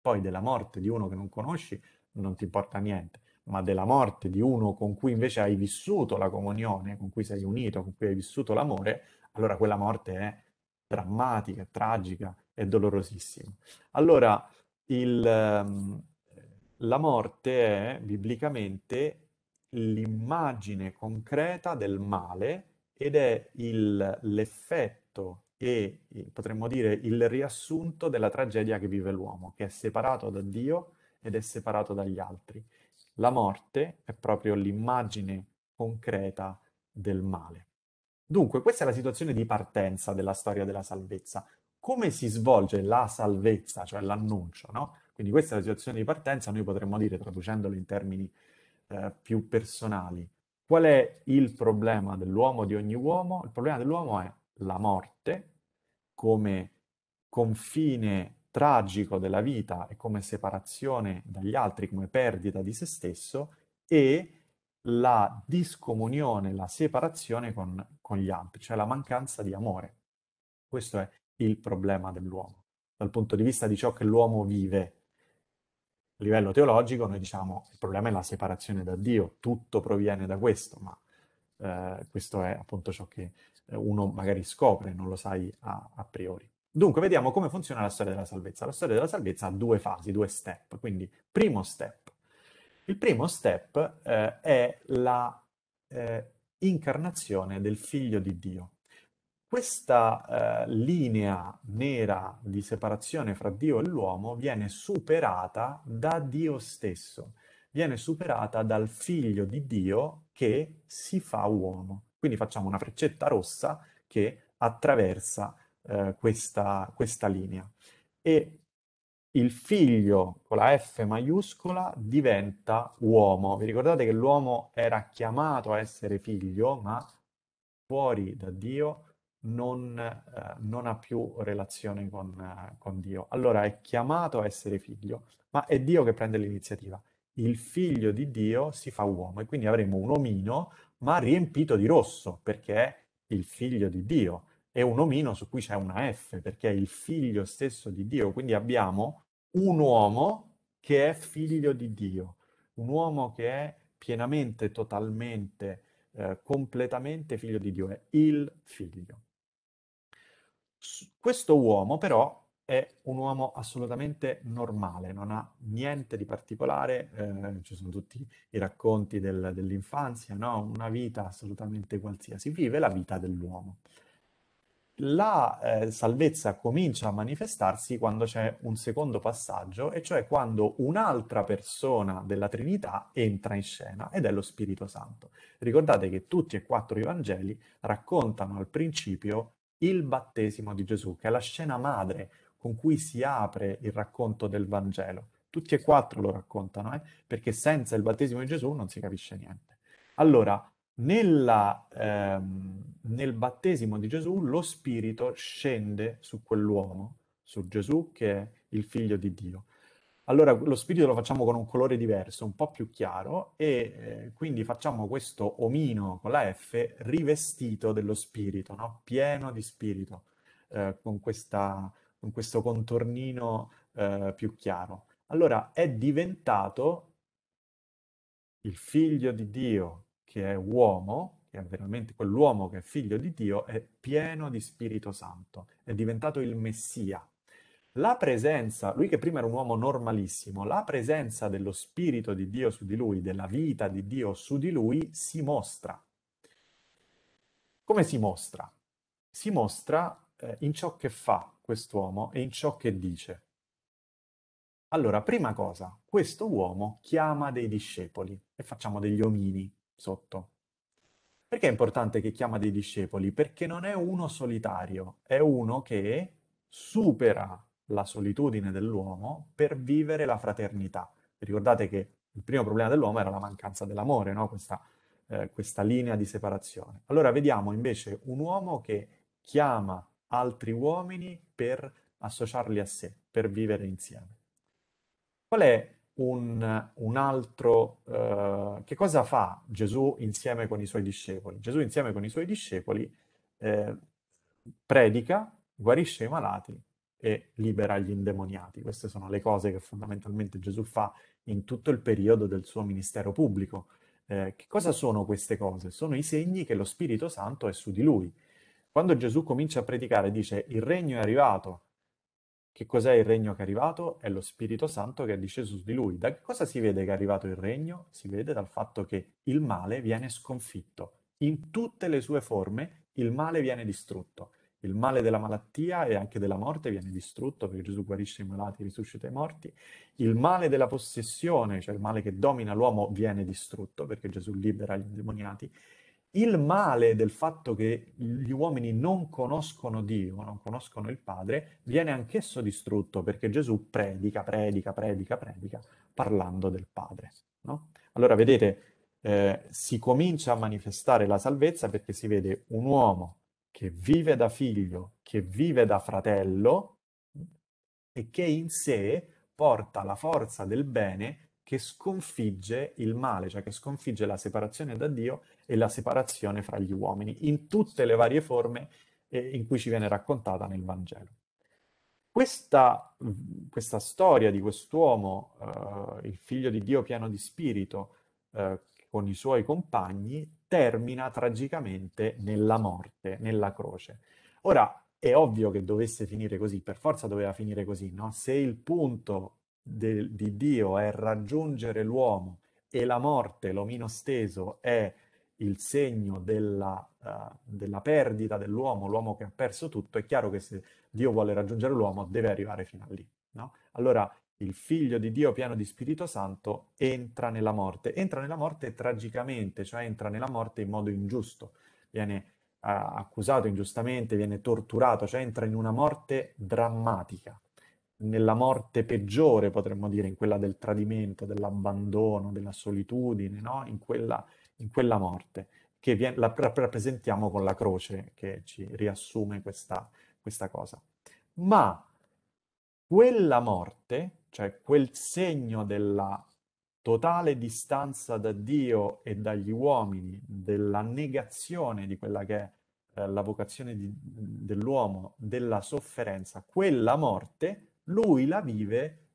Poi della morte di uno che non conosci non ti importa niente, ma della morte di uno con cui invece hai vissuto la comunione, con cui sei unito, con cui hai vissuto l'amore, allora quella morte è drammatica, tragica, è dolorosissimo. Allora, il, ehm, la morte è biblicamente l'immagine concreta del male ed è il, l'effetto e eh, potremmo dire il riassunto della tragedia che vive l'uomo, che è separato da Dio ed è separato dagli altri. La morte è proprio l'immagine concreta del male. Dunque, questa è la situazione di partenza della storia della salvezza come si svolge la salvezza, cioè l'annuncio, no? Quindi questa è la situazione di partenza, noi potremmo dire, traducendolo in termini eh, più personali, qual è il problema dell'uomo, di ogni uomo? Il problema dell'uomo è la morte come confine tragico della vita e come separazione dagli altri, come perdita di se stesso e la discomunione, la separazione con, con gli altri, cioè la mancanza di amore. Questo è il problema dell'uomo, dal punto di vista di ciò che l'uomo vive. A livello teologico noi diciamo che il problema è la separazione da Dio, tutto proviene da questo, ma eh, questo è appunto ciò che eh, uno magari scopre, non lo sai a, a priori. Dunque, vediamo come funziona la storia della salvezza. La storia della salvezza ha due fasi, due step. Quindi, primo step. Il primo step eh, è la eh, incarnazione del figlio di Dio. Questa eh, linea nera di separazione fra Dio e l'uomo viene superata da Dio stesso, viene superata dal figlio di Dio che si fa uomo. Quindi facciamo una freccetta rossa che attraversa eh, questa, questa linea. E il figlio con la F maiuscola diventa uomo. Vi ricordate che l'uomo era chiamato a essere figlio, ma fuori da Dio non, eh, non ha più relazione con, eh, con Dio. Allora è chiamato a essere figlio, ma è Dio che prende l'iniziativa. Il figlio di Dio si fa uomo e quindi avremo un omino, ma riempito di rosso, perché è il figlio di Dio. È un omino su cui c'è una F, perché è il figlio stesso di Dio. Quindi abbiamo un uomo che è figlio di Dio, un uomo che è pienamente, totalmente, eh, completamente figlio di Dio, è il figlio. Questo uomo però è un uomo assolutamente normale, non ha niente di particolare, eh, ci sono tutti i racconti del, dell'infanzia, no? una vita assolutamente qualsiasi, vive la vita dell'uomo. La eh, salvezza comincia a manifestarsi quando c'è un secondo passaggio, e cioè quando un'altra persona della Trinità entra in scena ed è lo Spirito Santo. Ricordate che tutti e quattro i Vangeli raccontano al principio il battesimo di Gesù, che è la scena madre con cui si apre il racconto del Vangelo. Tutti e quattro lo raccontano, eh? perché senza il battesimo di Gesù non si capisce niente. Allora, nella, ehm, nel battesimo di Gesù lo Spirito scende su quell'uomo, su Gesù che è il figlio di Dio, allora lo spirito lo facciamo con un colore diverso, un po' più chiaro, e eh, quindi facciamo questo omino con la F rivestito dello spirito, no? pieno di spirito, eh, con, questa, con, questo contornino eh, più chiaro. Allora è diventato il figlio di Dio che è uomo, che è veramente quell'uomo che è figlio di Dio, è pieno di Spirito Santo, è diventato il Messia, la presenza, lui che prima era un uomo normalissimo, la presenza dello Spirito di Dio su di lui, della vita di Dio su di lui, si mostra. Come si mostra? Si mostra eh, in ciò che fa quest'uomo e in ciò che dice. Allora, prima cosa, questo uomo chiama dei discepoli e facciamo degli omini sotto. Perché è importante che chiama dei discepoli? Perché non è uno solitario, è uno che supera la solitudine dell'uomo per vivere la fraternità. Ricordate che il primo problema dell'uomo era la mancanza dell'amore, no? questa, eh, questa linea di separazione. Allora vediamo invece un uomo che chiama altri uomini per associarli a sé, per vivere insieme. Qual è un, un altro, eh, che cosa fa Gesù insieme con i suoi discepoli? Gesù insieme con i suoi discepoli eh, predica, guarisce i malati e libera gli indemoniati. Queste sono le cose che fondamentalmente Gesù fa in tutto il periodo del suo ministero pubblico. Eh, che cosa sono queste cose? Sono i segni che lo Spirito Santo è su di lui. Quando Gesù comincia a predicare dice il regno è arrivato. Che cos'è il regno che è arrivato? È lo Spirito Santo che è disceso su di lui. Da che cosa si vede che è arrivato il regno? Si vede dal fatto che il male viene sconfitto. In tutte le sue forme il male viene distrutto il male della malattia e anche della morte viene distrutto perché Gesù guarisce i malati, risuscita i morti, il male della possessione, cioè il male che domina l'uomo, viene distrutto perché Gesù libera gli indemoniati, il male del fatto che gli uomini non conoscono Dio, non conoscono il Padre, viene anch'esso distrutto perché Gesù predica, predica, predica, predica, parlando del Padre. No? Allora vedete, eh, si comincia a manifestare la salvezza perché si vede un uomo che vive da figlio, che vive da fratello e che in sé porta la forza del bene che sconfigge il male, cioè che sconfigge la separazione da Dio e la separazione fra gli uomini, in tutte le varie forme eh, in cui ci viene raccontata nel Vangelo. Questa, questa storia di quest'uomo, eh, il figlio di Dio pieno di spirito, eh, con i suoi compagni, termina tragicamente nella morte, nella croce. Ora, è ovvio che dovesse finire così, per forza doveva finire così, no? Se il punto de- di Dio è raggiungere l'uomo e la morte, l'omino steso, è il segno della, uh, della, perdita dell'uomo, l'uomo che ha perso tutto, è chiaro che se Dio vuole raggiungere l'uomo deve arrivare fino a lì. No? Allora il figlio di Dio pieno di Spirito Santo entra nella morte. Entra nella morte tragicamente, cioè entra nella morte in modo ingiusto. Viene uh, accusato ingiustamente, viene torturato, cioè entra in una morte drammatica, nella morte peggiore potremmo dire, in quella del tradimento, dell'abbandono, della solitudine, no? in, quella, in quella morte che viene, la rappresentiamo con la croce che ci riassume questa, questa cosa. Ma quella morte cioè quel segno della totale distanza da Dio e dagli uomini, della negazione di quella che è eh, la vocazione di, dell'uomo, della sofferenza, quella morte, lui la vive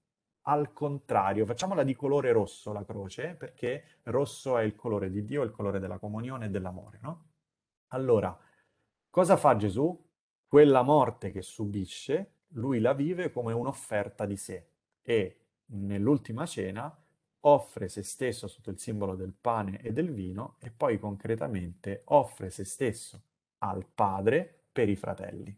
al contrario, facciamola di colore rosso la croce, perché rosso è il colore di Dio, il colore della comunione e dell'amore, no? Allora, cosa fa Gesù? Quella morte che subisce, lui la vive come un'offerta di sé e nell'ultima cena offre se stesso sotto il simbolo del pane e del vino e poi concretamente offre se stesso al Padre per i fratelli.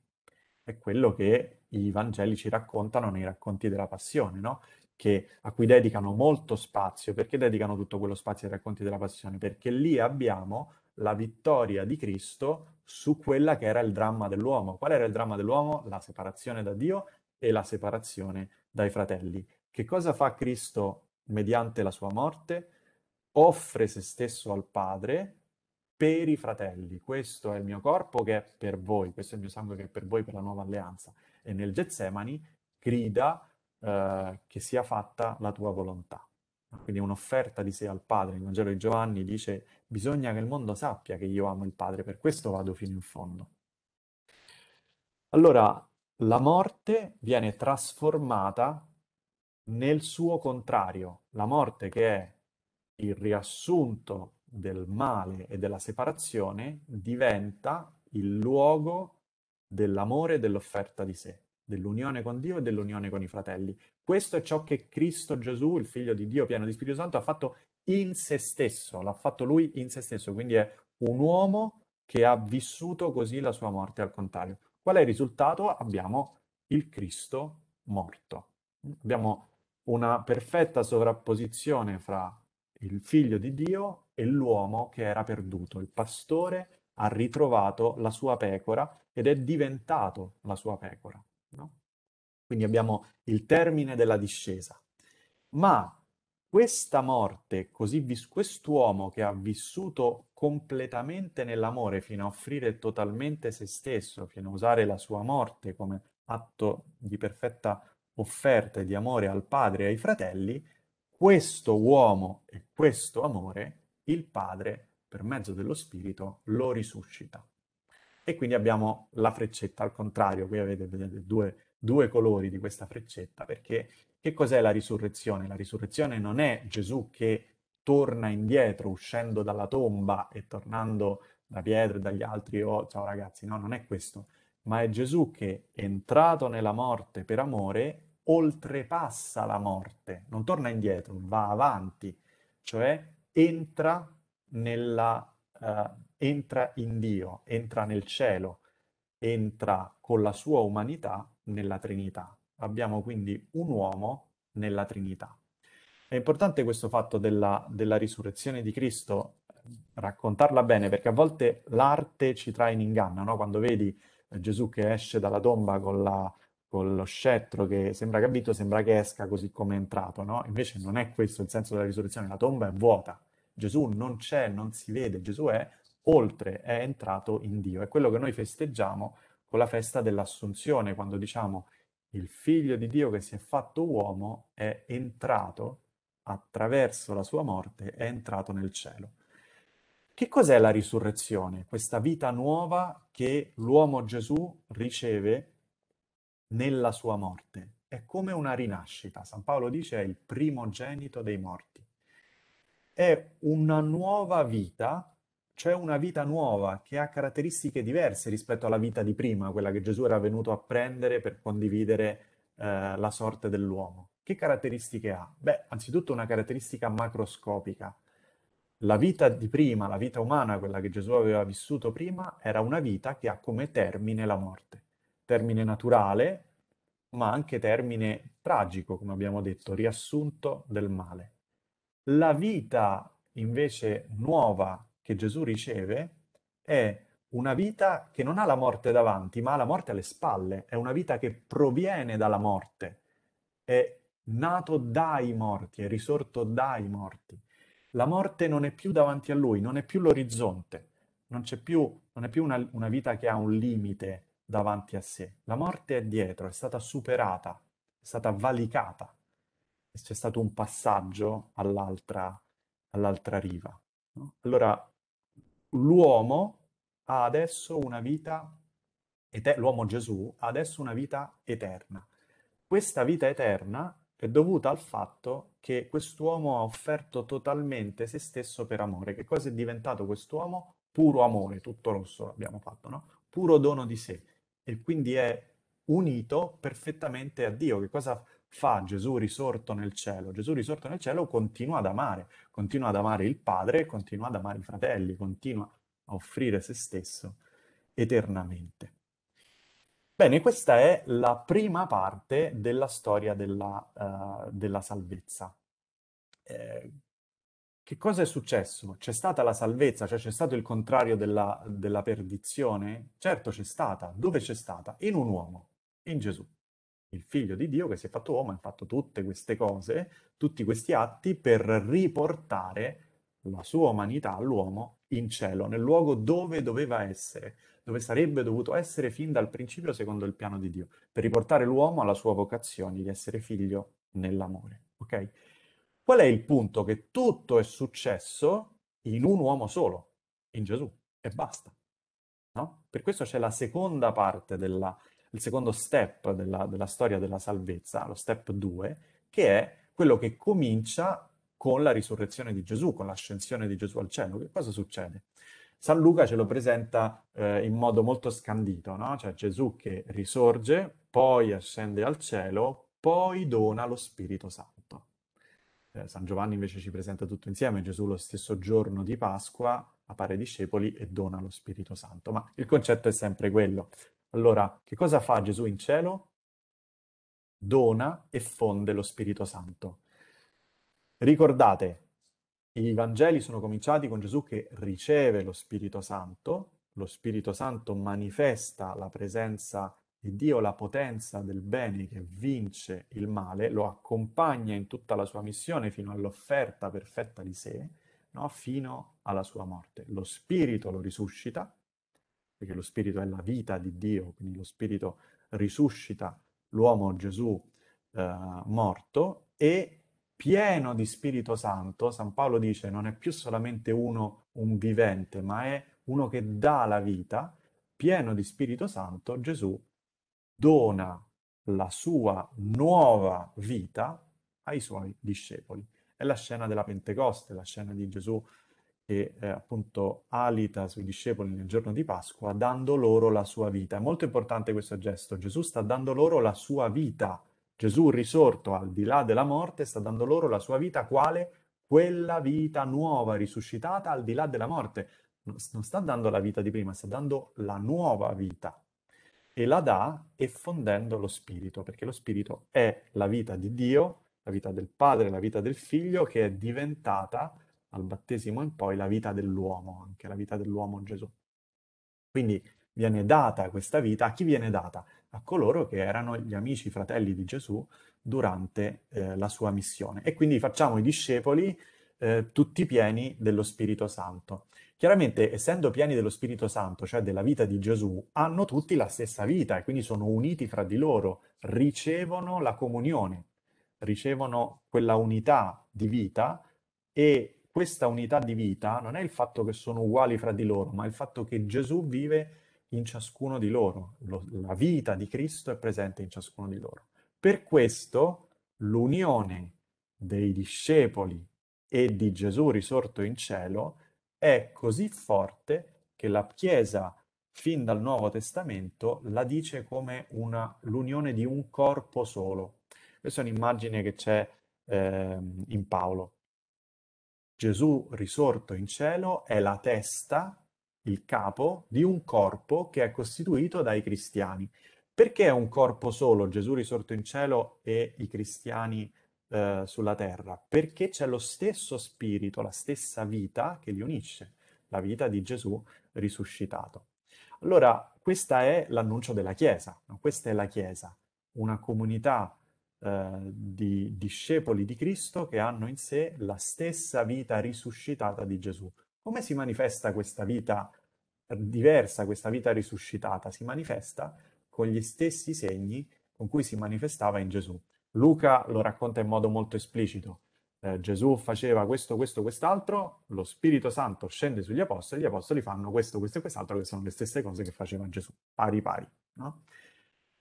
È quello che i Vangeli ci raccontano nei racconti della Passione, no? Che, a cui dedicano molto spazio. Perché dedicano tutto quello spazio ai racconti della Passione? Perché lì abbiamo la vittoria di Cristo su quella che era il dramma dell'uomo. Qual era il dramma dell'uomo? La separazione da Dio e la separazione dai fratelli. Che cosa fa Cristo mediante la sua morte? Offre se stesso al Padre per i fratelli. Questo è il mio corpo che è per voi, questo è il mio sangue che è per voi per la nuova alleanza. E nel Getsemani grida eh, che sia fatta la tua volontà. Quindi un'offerta di sé al Padre. Il Vangelo di Giovanni dice bisogna che il mondo sappia che io amo il Padre, per questo vado fino in fondo. Allora, la morte viene trasformata nel suo contrario. La morte che è il riassunto del male e della separazione diventa il luogo dell'amore e dell'offerta di sé, dell'unione con Dio e dell'unione con i fratelli. Questo è ciò che Cristo Gesù, il figlio di Dio pieno di Spirito Santo, ha fatto in se stesso, l'ha fatto lui in se stesso, quindi è un uomo che ha vissuto così la sua morte al contrario. Qual è il risultato? Abbiamo il Cristo morto. Abbiamo una perfetta sovrapposizione fra il figlio di Dio e l'uomo che era perduto. Il pastore ha ritrovato la sua pecora ed è diventato la sua pecora. No? Quindi abbiamo il termine della discesa. Ma questa morte, così vis- quest'uomo che ha vissuto completamente nell'amore, fino a offrire totalmente se stesso, fino a usare la sua morte come atto di perfetta offerta di amore al padre e ai fratelli, questo uomo e questo amore il padre, per mezzo dello spirito, lo risuscita. E quindi abbiamo la freccetta al contrario, qui avete vedete, due, due colori di questa freccetta, perché che cos'è la risurrezione? La risurrezione non è Gesù che torna indietro uscendo dalla tomba e tornando da Pietro e dagli altri, oh, ciao ragazzi, no, non è questo, ma è Gesù che, entrato nella morte per amore, oltrepassa la morte, non torna indietro, va avanti, cioè entra, nella, uh, entra in Dio, entra nel cielo, entra con la sua umanità nella Trinità. Abbiamo quindi un uomo nella Trinità. È importante questo fatto della, della risurrezione di Cristo, raccontarla bene, perché a volte l'arte ci trae in inganno, no? quando vedi eh, Gesù che esce dalla tomba con, la, con lo scettro che sembra capito, sembra che esca così come è entrato, no? invece non è questo il senso della risurrezione, la tomba è vuota, Gesù non c'è, non si vede, Gesù è oltre, è entrato in Dio, è quello che noi festeggiamo con la festa dell'assunzione, quando diciamo il figlio di Dio che si è fatto uomo è entrato attraverso la sua morte è entrato nel cielo. Che cos'è la risurrezione? Questa vita nuova che l'uomo Gesù riceve nella sua morte. È come una rinascita. San Paolo dice è il primogenito dei morti. È una nuova vita, cioè una vita nuova che ha caratteristiche diverse rispetto alla vita di prima, quella che Gesù era venuto a prendere per condividere eh, la sorte dell'uomo. Che caratteristiche ha? Beh, anzitutto una caratteristica macroscopica. La vita di prima, la vita umana, quella che Gesù aveva vissuto prima, era una vita che ha come termine la morte. Termine naturale, ma anche termine tragico, come abbiamo detto, riassunto del male. La vita invece nuova che Gesù riceve è una vita che non ha la morte davanti, ma ha la morte alle spalle, è una vita che proviene dalla morte. È nato dai morti, è risorto dai morti. La morte non è più davanti a lui, non è più l'orizzonte, non, più, non è più una, una vita che ha un limite davanti a sé. La morte è dietro, è stata superata, è stata valicata. C'è stato un passaggio all'altra, all'altra riva. No? Allora, l'uomo ha adesso una vita, eter- l'uomo Gesù ha adesso una vita eterna. Questa vita eterna è dovuta al fatto che quest'uomo ha offerto totalmente se stesso per amore. Che cosa è diventato quest'uomo? Puro amore, tutto rosso l'abbiamo fatto, no? Puro dono di sé. E quindi è unito perfettamente a Dio. Che cosa fa Gesù risorto nel cielo? Gesù risorto nel cielo continua ad amare, continua ad amare il Padre, continua ad amare i fratelli, continua a offrire se stesso eternamente. Bene, questa è la prima parte della storia della, uh, della salvezza. Eh, che cosa è successo? C'è stata la salvezza, cioè c'è stato il contrario della, della perdizione? Certo c'è stata. Dove c'è stata? In un uomo, in Gesù, il figlio di Dio che si è fatto uomo, ha fatto tutte queste cose, tutti questi atti per riportare la sua umanità all'uomo in cielo, nel luogo dove doveva essere dove sarebbe dovuto essere fin dal principio secondo il piano di Dio, per riportare l'uomo alla sua vocazione di essere figlio nell'amore. Ok? Qual è il punto? Che tutto è successo in un uomo solo, in Gesù, e basta. No? Per questo c'è la seconda parte, della, il secondo step della, della storia della salvezza, lo step 2, che è quello che comincia con la risurrezione di Gesù, con l'ascensione di Gesù al cielo. Che cosa succede? San Luca ce lo presenta eh, in modo molto scandito, no? cioè Gesù che risorge, poi ascende al cielo, poi dona lo Spirito Santo. Eh, San Giovanni invece ci presenta tutto insieme, Gesù lo stesso giorno di Pasqua appare ai discepoli e dona lo Spirito Santo, ma il concetto è sempre quello. Allora, che cosa fa Gesù in cielo? Dona e fonde lo Spirito Santo. Ricordate, i Vangeli sono cominciati con Gesù che riceve lo Spirito Santo, lo Spirito Santo manifesta la presenza di Dio, la potenza del bene che vince il male, lo accompagna in tutta la sua missione fino all'offerta perfetta di sé, no? fino alla sua morte. Lo Spirito lo risuscita, perché lo Spirito è la vita di Dio, quindi lo Spirito risuscita l'uomo Gesù eh, morto e pieno di Spirito Santo, San Paolo dice non è più solamente uno, un vivente, ma è uno che dà la vita, pieno di Spirito Santo, Gesù dona la sua nuova vita ai suoi discepoli. È la scena della Pentecoste, la scena di Gesù che eh, appunto alita sui discepoli nel giorno di Pasqua, dando loro la sua vita. È molto importante questo gesto. Gesù sta dando loro la sua vita Gesù risorto al di là della morte sta dando loro la sua vita, quale? Quella vita nuova, risuscitata al di là della morte. Non sta dando la vita di prima, sta dando la nuova vita. E la dà effondendo lo Spirito, perché lo Spirito è la vita di Dio, la vita del Padre, la vita del Figlio, che è diventata, al battesimo in poi, la vita dell'uomo, anche la vita dell'uomo Gesù. Quindi viene data questa vita, a chi viene data? A coloro che erano gli amici fratelli di Gesù durante eh, la sua missione. E quindi facciamo i discepoli eh, tutti pieni dello Spirito Santo. Chiaramente, essendo pieni dello Spirito Santo, cioè della vita di Gesù, hanno tutti la stessa vita e quindi sono uniti fra di loro, ricevono la comunione, ricevono quella unità di vita e questa unità di vita non è il fatto che sono uguali fra di loro, ma il fatto che Gesù vive in ciascuno di loro, Lo, la vita di Cristo è presente in ciascuno di loro. Per questo l'unione dei discepoli e di Gesù risorto in cielo è così forte che la Chiesa fin dal Nuovo Testamento la dice come una, l'unione di un corpo solo. Questa è un'immagine che c'è eh, in Paolo. Gesù risorto in cielo è la testa il capo di un corpo che è costituito dai cristiani. Perché è un corpo solo, Gesù risorto in cielo e i cristiani eh, sulla terra? Perché c'è lo stesso spirito, la stessa vita che li unisce, la vita di Gesù risuscitato. Allora, questo è l'annuncio della Chiesa, no? questa è la Chiesa, una comunità eh, di discepoli di Cristo che hanno in sé la stessa vita risuscitata di Gesù. Come si manifesta questa vita diversa, questa vita risuscitata? Si manifesta con gli stessi segni con cui si manifestava in Gesù. Luca lo racconta in modo molto esplicito. Eh, Gesù faceva questo, questo, quest'altro, lo Spirito Santo scende sugli apostoli, gli apostoli fanno questo, questo e quest'altro, che sono le stesse cose che faceva Gesù, pari pari. No?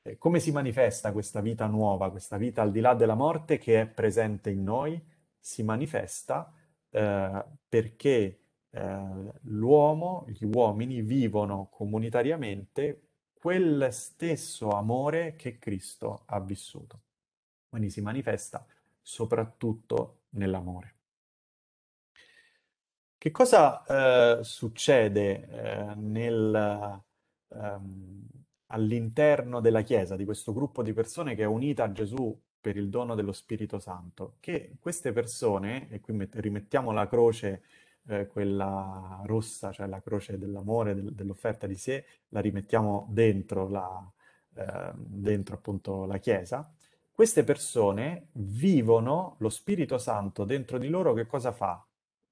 Eh, come si manifesta questa vita nuova, questa vita al di là della morte che è presente in noi? Si manifesta eh, perché eh, l'uomo, gli uomini vivono comunitariamente quel stesso amore che Cristo ha vissuto. Quindi si manifesta soprattutto nell'amore. Che cosa eh, succede eh, nel, ehm, all'interno della Chiesa, di questo gruppo di persone che è unita a Gesù per il dono dello Spirito Santo? Che queste persone, e qui met- rimettiamo la croce eh, quella rossa, cioè la croce dell'amore, del, dell'offerta di sé, la rimettiamo dentro la, eh, dentro appunto la Chiesa, queste persone vivono lo Spirito Santo dentro di loro, che cosa fa?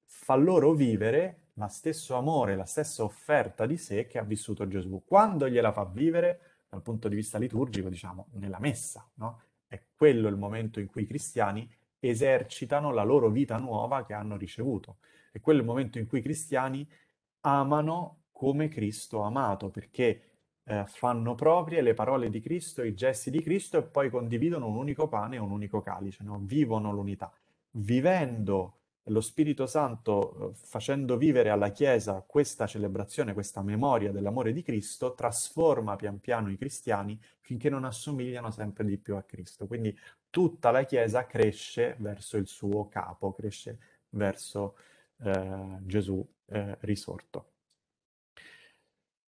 Fa loro vivere lo stesso amore, la stessa offerta di sé che ha vissuto Gesù. Quando gliela fa vivere, dal punto di vista liturgico, diciamo, nella messa, no? È quello il momento in cui i cristiani esercitano la loro vita nuova che hanno ricevuto è quello il momento in cui i cristiani amano come Cristo ha amato, perché eh, fanno proprie le parole di Cristo, i gesti di Cristo e poi condividono un unico pane e un unico calice, no? vivono l'unità. Vivendo lo Spirito Santo, eh, facendo vivere alla Chiesa questa celebrazione, questa memoria dell'amore di Cristo, trasforma pian piano i cristiani finché non assomigliano sempre di più a Cristo. Quindi tutta la Chiesa cresce verso il suo capo, cresce verso eh, Gesù eh, risorto.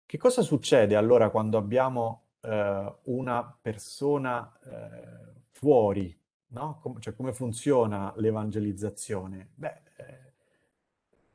Che cosa succede allora quando abbiamo eh, una persona eh, fuori? No? Com- cioè, come funziona l'evangelizzazione? Beh, eh,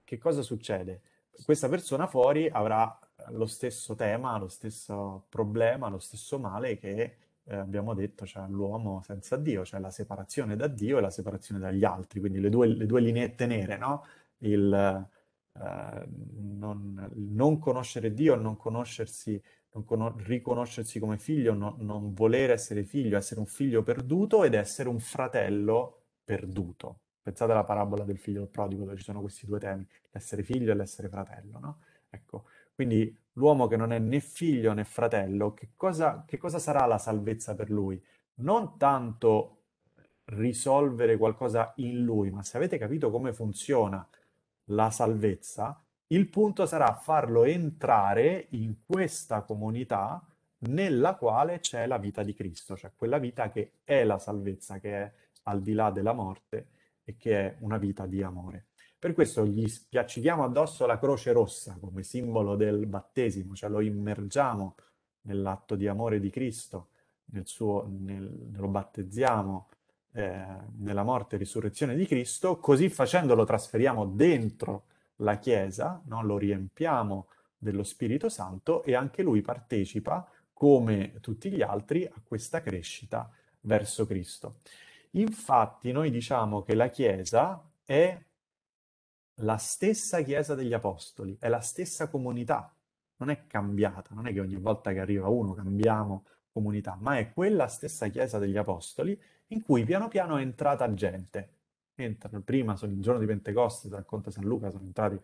che cosa succede? Questa persona fuori avrà lo stesso tema, lo stesso problema, lo stesso male che eh, abbiamo detto c'è cioè l'uomo senza Dio, cioè la separazione da Dio e la separazione dagli altri, quindi le due, le due lineette nere, no? il, uh, non, non, conoscere Dio, non, conoscersi, non con- riconoscersi come figlio, no, non voler essere figlio, essere un figlio perduto ed essere un fratello perduto. Pensate alla parabola del figlio del prodigo, dove ci sono questi due temi, l'essere figlio e l'essere fratello, no? Ecco, quindi l'uomo che non è né figlio né fratello, che cosa, che cosa sarà la salvezza per lui? Non tanto risolvere qualcosa in lui, ma se avete capito come funziona la salvezza, il punto sarà farlo entrare in questa comunità nella quale c'è la vita di Cristo, cioè quella vita che è la salvezza, che è al di là della morte e che è una vita di amore. Per questo gli spiaccichiamo addosso la croce rossa come simbolo del battesimo, cioè lo immergiamo nell'atto di amore di Cristo, nel suo, nel, lo battezziamo eh, nella morte e risurrezione di Cristo, così facendo lo trasferiamo dentro la Chiesa, no? lo riempiamo dello Spirito Santo e anche lui partecipa, come tutti gli altri, a questa crescita verso Cristo. Infatti noi diciamo che la Chiesa è la stessa Chiesa degli Apostoli, è la stessa comunità, non è cambiata, non è che ogni volta che arriva uno cambiamo comunità, ma è quella stessa Chiesa degli Apostoli in cui piano piano è entrata gente. Entrano prima, il giorno di Pentecoste, racconta San Luca, sono entrati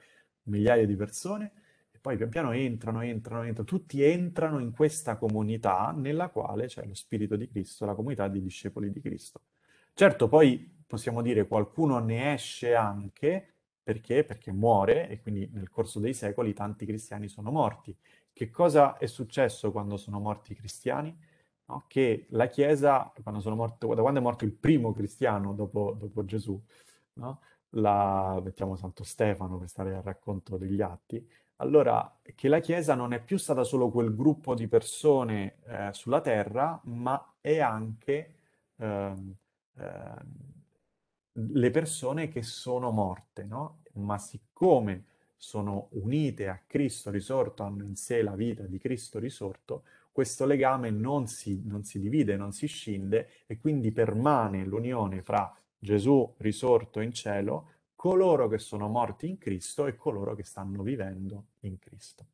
migliaia di persone, e poi pian piano entrano, entrano, entrano, tutti entrano in questa comunità nella quale c'è lo Spirito di Cristo, la comunità di discepoli di Cristo. Certo, poi possiamo dire qualcuno ne esce anche, perché? Perché muore e quindi nel corso dei secoli tanti cristiani sono morti. Che cosa è successo quando sono morti i cristiani? no? che la Chiesa, quando morto, da quando è morto il primo cristiano dopo, dopo Gesù, no? la, mettiamo Santo Stefano per stare al racconto degli atti, allora che la Chiesa non è più stata solo quel gruppo di persone eh, sulla terra, ma è anche eh, eh, le persone che sono morte, no? Ma siccome sono unite a Cristo risorto, hanno in sé la vita di Cristo risorto, questo legame non si, non si divide, non si scinde e quindi permane l'unione fra Gesù risorto in cielo, coloro che sono morti in Cristo e coloro che stanno vivendo in Cristo.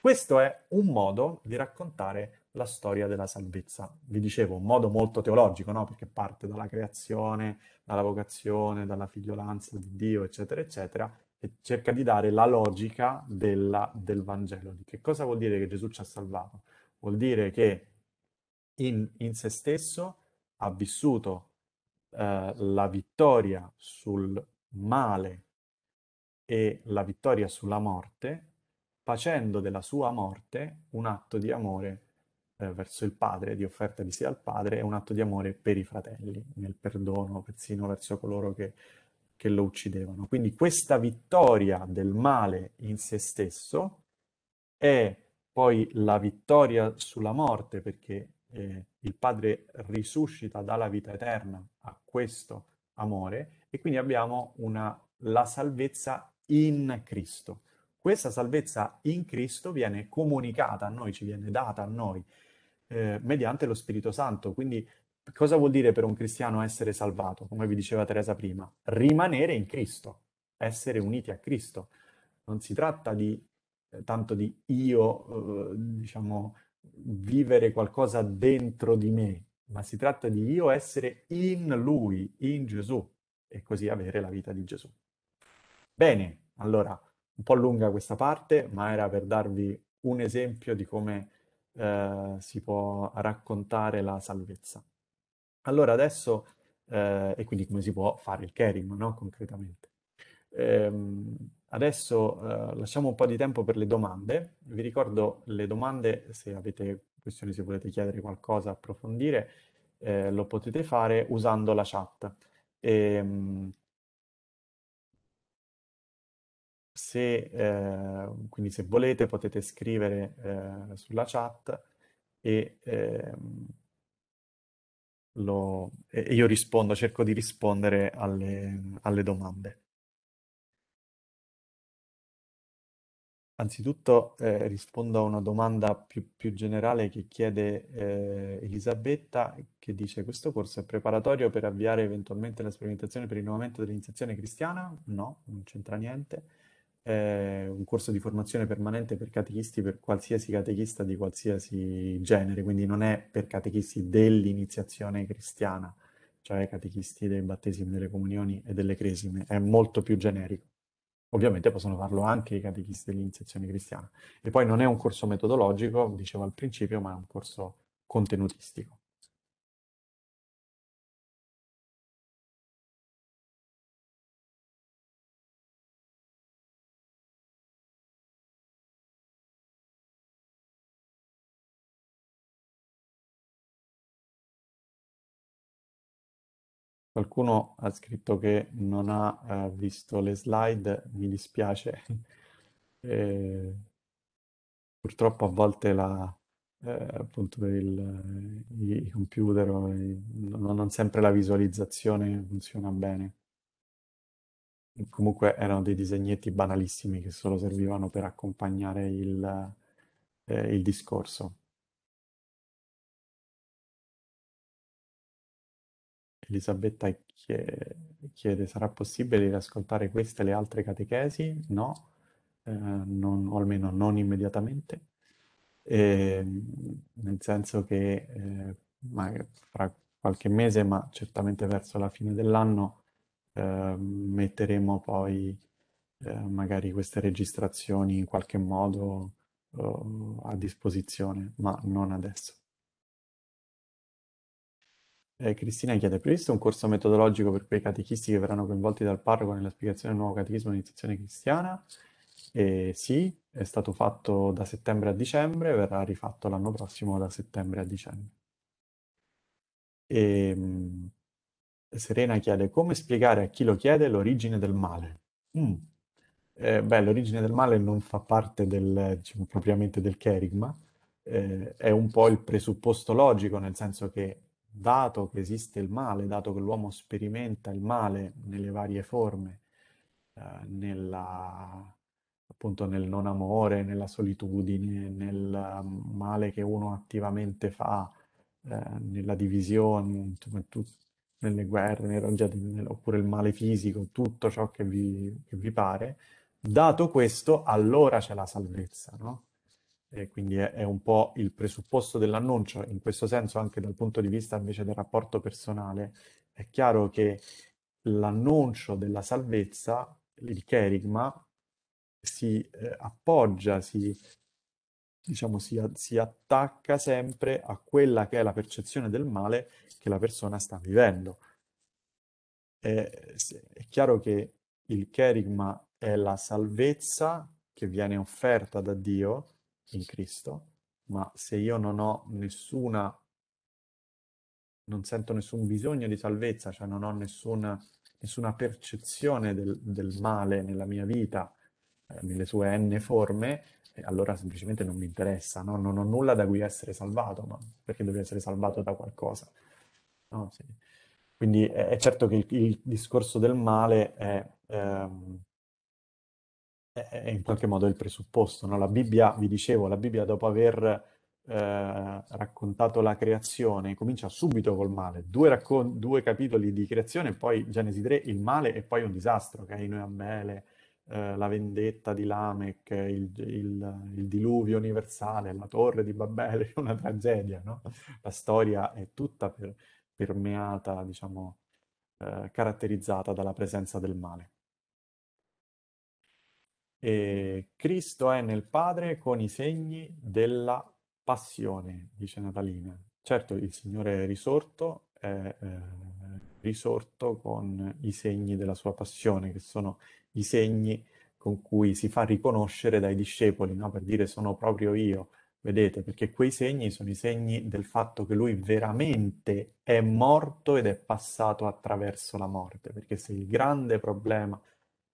Questo è un modo di raccontare la storia della salvezza. Vi dicevo, un modo molto teologico, no? perché parte dalla creazione, dalla vocazione, dalla figliolanza di Dio, eccetera, eccetera, e cerca di dare la logica della, del Vangelo, di che cosa vuol dire che Gesù ci ha salvato vuol dire che in, in se stesso ha vissuto eh, la vittoria sul male e la vittoria sulla morte, facendo della sua morte un atto di amore eh, verso il padre, di offerta di sé al padre, e un atto di amore per i fratelli, nel perdono persino verso coloro che, che lo uccidevano. Quindi questa vittoria del male in se stesso è poi la vittoria sulla morte, perché eh, il Padre risuscita dalla vita eterna a questo amore, e quindi abbiamo una, la salvezza in Cristo. Questa salvezza in Cristo viene comunicata a noi, ci viene data a noi, eh, mediante lo Spirito Santo. Quindi cosa vuol dire per un cristiano essere salvato? Come vi diceva Teresa prima, rimanere in Cristo, essere uniti a Cristo. Non si tratta di eh, tanto di io, eh, diciamo, vivere qualcosa dentro di me, ma si tratta di io essere in lui, in Gesù, e così avere la vita di Gesù. Bene, allora, un po' lunga questa parte, ma era per darvi un esempio di come eh, si può raccontare la salvezza. Allora adesso, eh, e quindi come si può fare il Kerim, no? concretamente. Ehm, Adesso eh, lasciamo un po' di tempo per le domande. Vi ricordo le domande, se avete questioni, se volete chiedere qualcosa, approfondire, eh, lo potete fare usando la chat. E, ehm, se, eh, quindi se volete potete scrivere eh, sulla chat e, ehm, lo, e, io rispondo, cerco di rispondere alle, alle domande. Anzitutto eh, rispondo a una domanda più, più generale che chiede eh, Elisabetta, che dice questo corso è preparatorio per avviare eventualmente la sperimentazione per il rinnovamento dell'iniziazione cristiana? No, non c'entra niente. È eh, un corso di formazione permanente per catechisti, per qualsiasi catechista di qualsiasi genere, quindi non è per catechisti dell'iniziazione cristiana, cioè catechisti dei battesimi, delle comunioni e delle cresime, è molto più generico. Ovviamente possono farlo anche i catechisti dell'iniziazione cristiana. E poi non è un corso metodologico, dicevo al principio, ma è un corso contenutistico. Qualcuno ha scritto che non ha eh, visto le slide, mi dispiace. e, eh, purtroppo a volte la, eh, appunto il, i computer, il, eh, non, non, sempre la visualizzazione funziona bene. E comunque erano dei disegnetti banalissimi che solo servivano per accompagnare il, eh, il discorso. Elisabetta chiede, sarà possibile riascoltare queste e le altre catechesi? No, eh, non, o almeno non immediatamente, e, ehm, nel senso che eh, fra qualche mese, ma certamente verso la fine dell'anno, eh, metteremo poi eh, magari queste registrazioni in qualche modo eh, a disposizione, ma non adesso. Eh, Cristina chiede, previsto un corso metodologico per quei catechisti che verranno coinvolti dal parroco nella spiegazione del nuovo catechismo dell'iniziazione cristiana? Eh, sì, è stato fatto da settembre a dicembre, verrà rifatto l'anno prossimo da settembre a dicembre. E, ehm, Serena chiede, come spiegare a chi lo chiede l'origine del male? Mm. Eh, beh, l'origine del male non fa parte del, diciamo, propriamente del cherigma, eh, è un po' il presupposto logico, nel senso che dato che esiste il male, dato che l'uomo sperimenta il male nelle varie forme, eh, nella, appunto nel non amore, nella solitudine, nel mm, male che uno attivamente fa, eh, nella divisione, tutto, nelle guerre, nel, oppure il male fisico, tutto ciò che vi, che vi pare, dato questo allora c'è la salvezza, no? e quindi è, è, un po' il presupposto dell'annuncio, in questo senso anche dal punto di vista invece del rapporto personale, è chiaro che l'annuncio della salvezza, il cherigma, si eh, appoggia, si, diciamo, si, si attacca sempre a quella che è la percezione del male che la persona sta vivendo. È, è, chiaro che il cherigma è la salvezza che viene offerta da Dio in Cristo, ma se io non ho nessuna, non sento nessun bisogno di salvezza, cioè non ho nessuna, nessuna percezione del, del, male nella mia vita, eh, nelle sue n forme, eh, allora semplicemente non mi interessa, no? non ho nulla da cui essere salvato, ma perché devo essere salvato da qualcosa? No? Sì. Quindi è, è certo che il, il, discorso del male è... Ehm, è in qualche modo il presupposto. No? La Bibbia, vi dicevo, la Bibbia dopo aver eh, raccontato la creazione comincia subito col male. Due, raccon- due capitoli di creazione, poi Genesi 3, il male e poi un disastro, Caino okay? e Abele, eh, la vendetta di Lamech, il, il, il, diluvio universale, la torre di Babele, (laughs) una tragedia. No? La storia è tutta per, permeata, diciamo, eh, caratterizzata dalla presenza del male. E Cristo è nel Padre con i segni della passione, dice Natalina. Certo, il Signore è risorto è eh, risorto con i segni della sua passione, che sono i segni con cui si fa riconoscere dai discepoli, no? per dire sono proprio io, vedete, perché quei segni sono i segni del fatto che lui veramente è morto ed è passato attraverso la morte, perché se il grande problema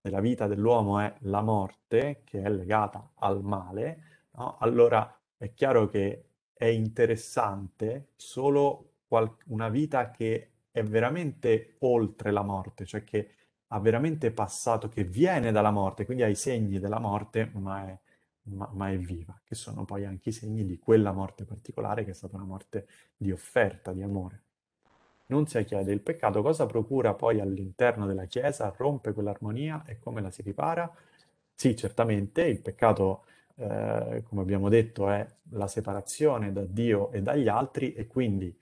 della vita dell'uomo è la morte, che è legata al male, no? allora è chiaro che è interessante solo qual- una vita che è veramente oltre la morte, cioè che ha veramente passato, che viene dalla morte, quindi ha i segni della morte, ma è, ma, ma è viva, che sono poi anche i segni di quella morte particolare che è stata una morte di offerta, di amore non Nunzia chiede, il peccato cosa procura poi all'interno della Chiesa? Rompe quell'armonia e come la si ripara? Sì, certamente, il peccato, eh, come abbiamo detto, è la separazione da Dio e dagli altri e quindi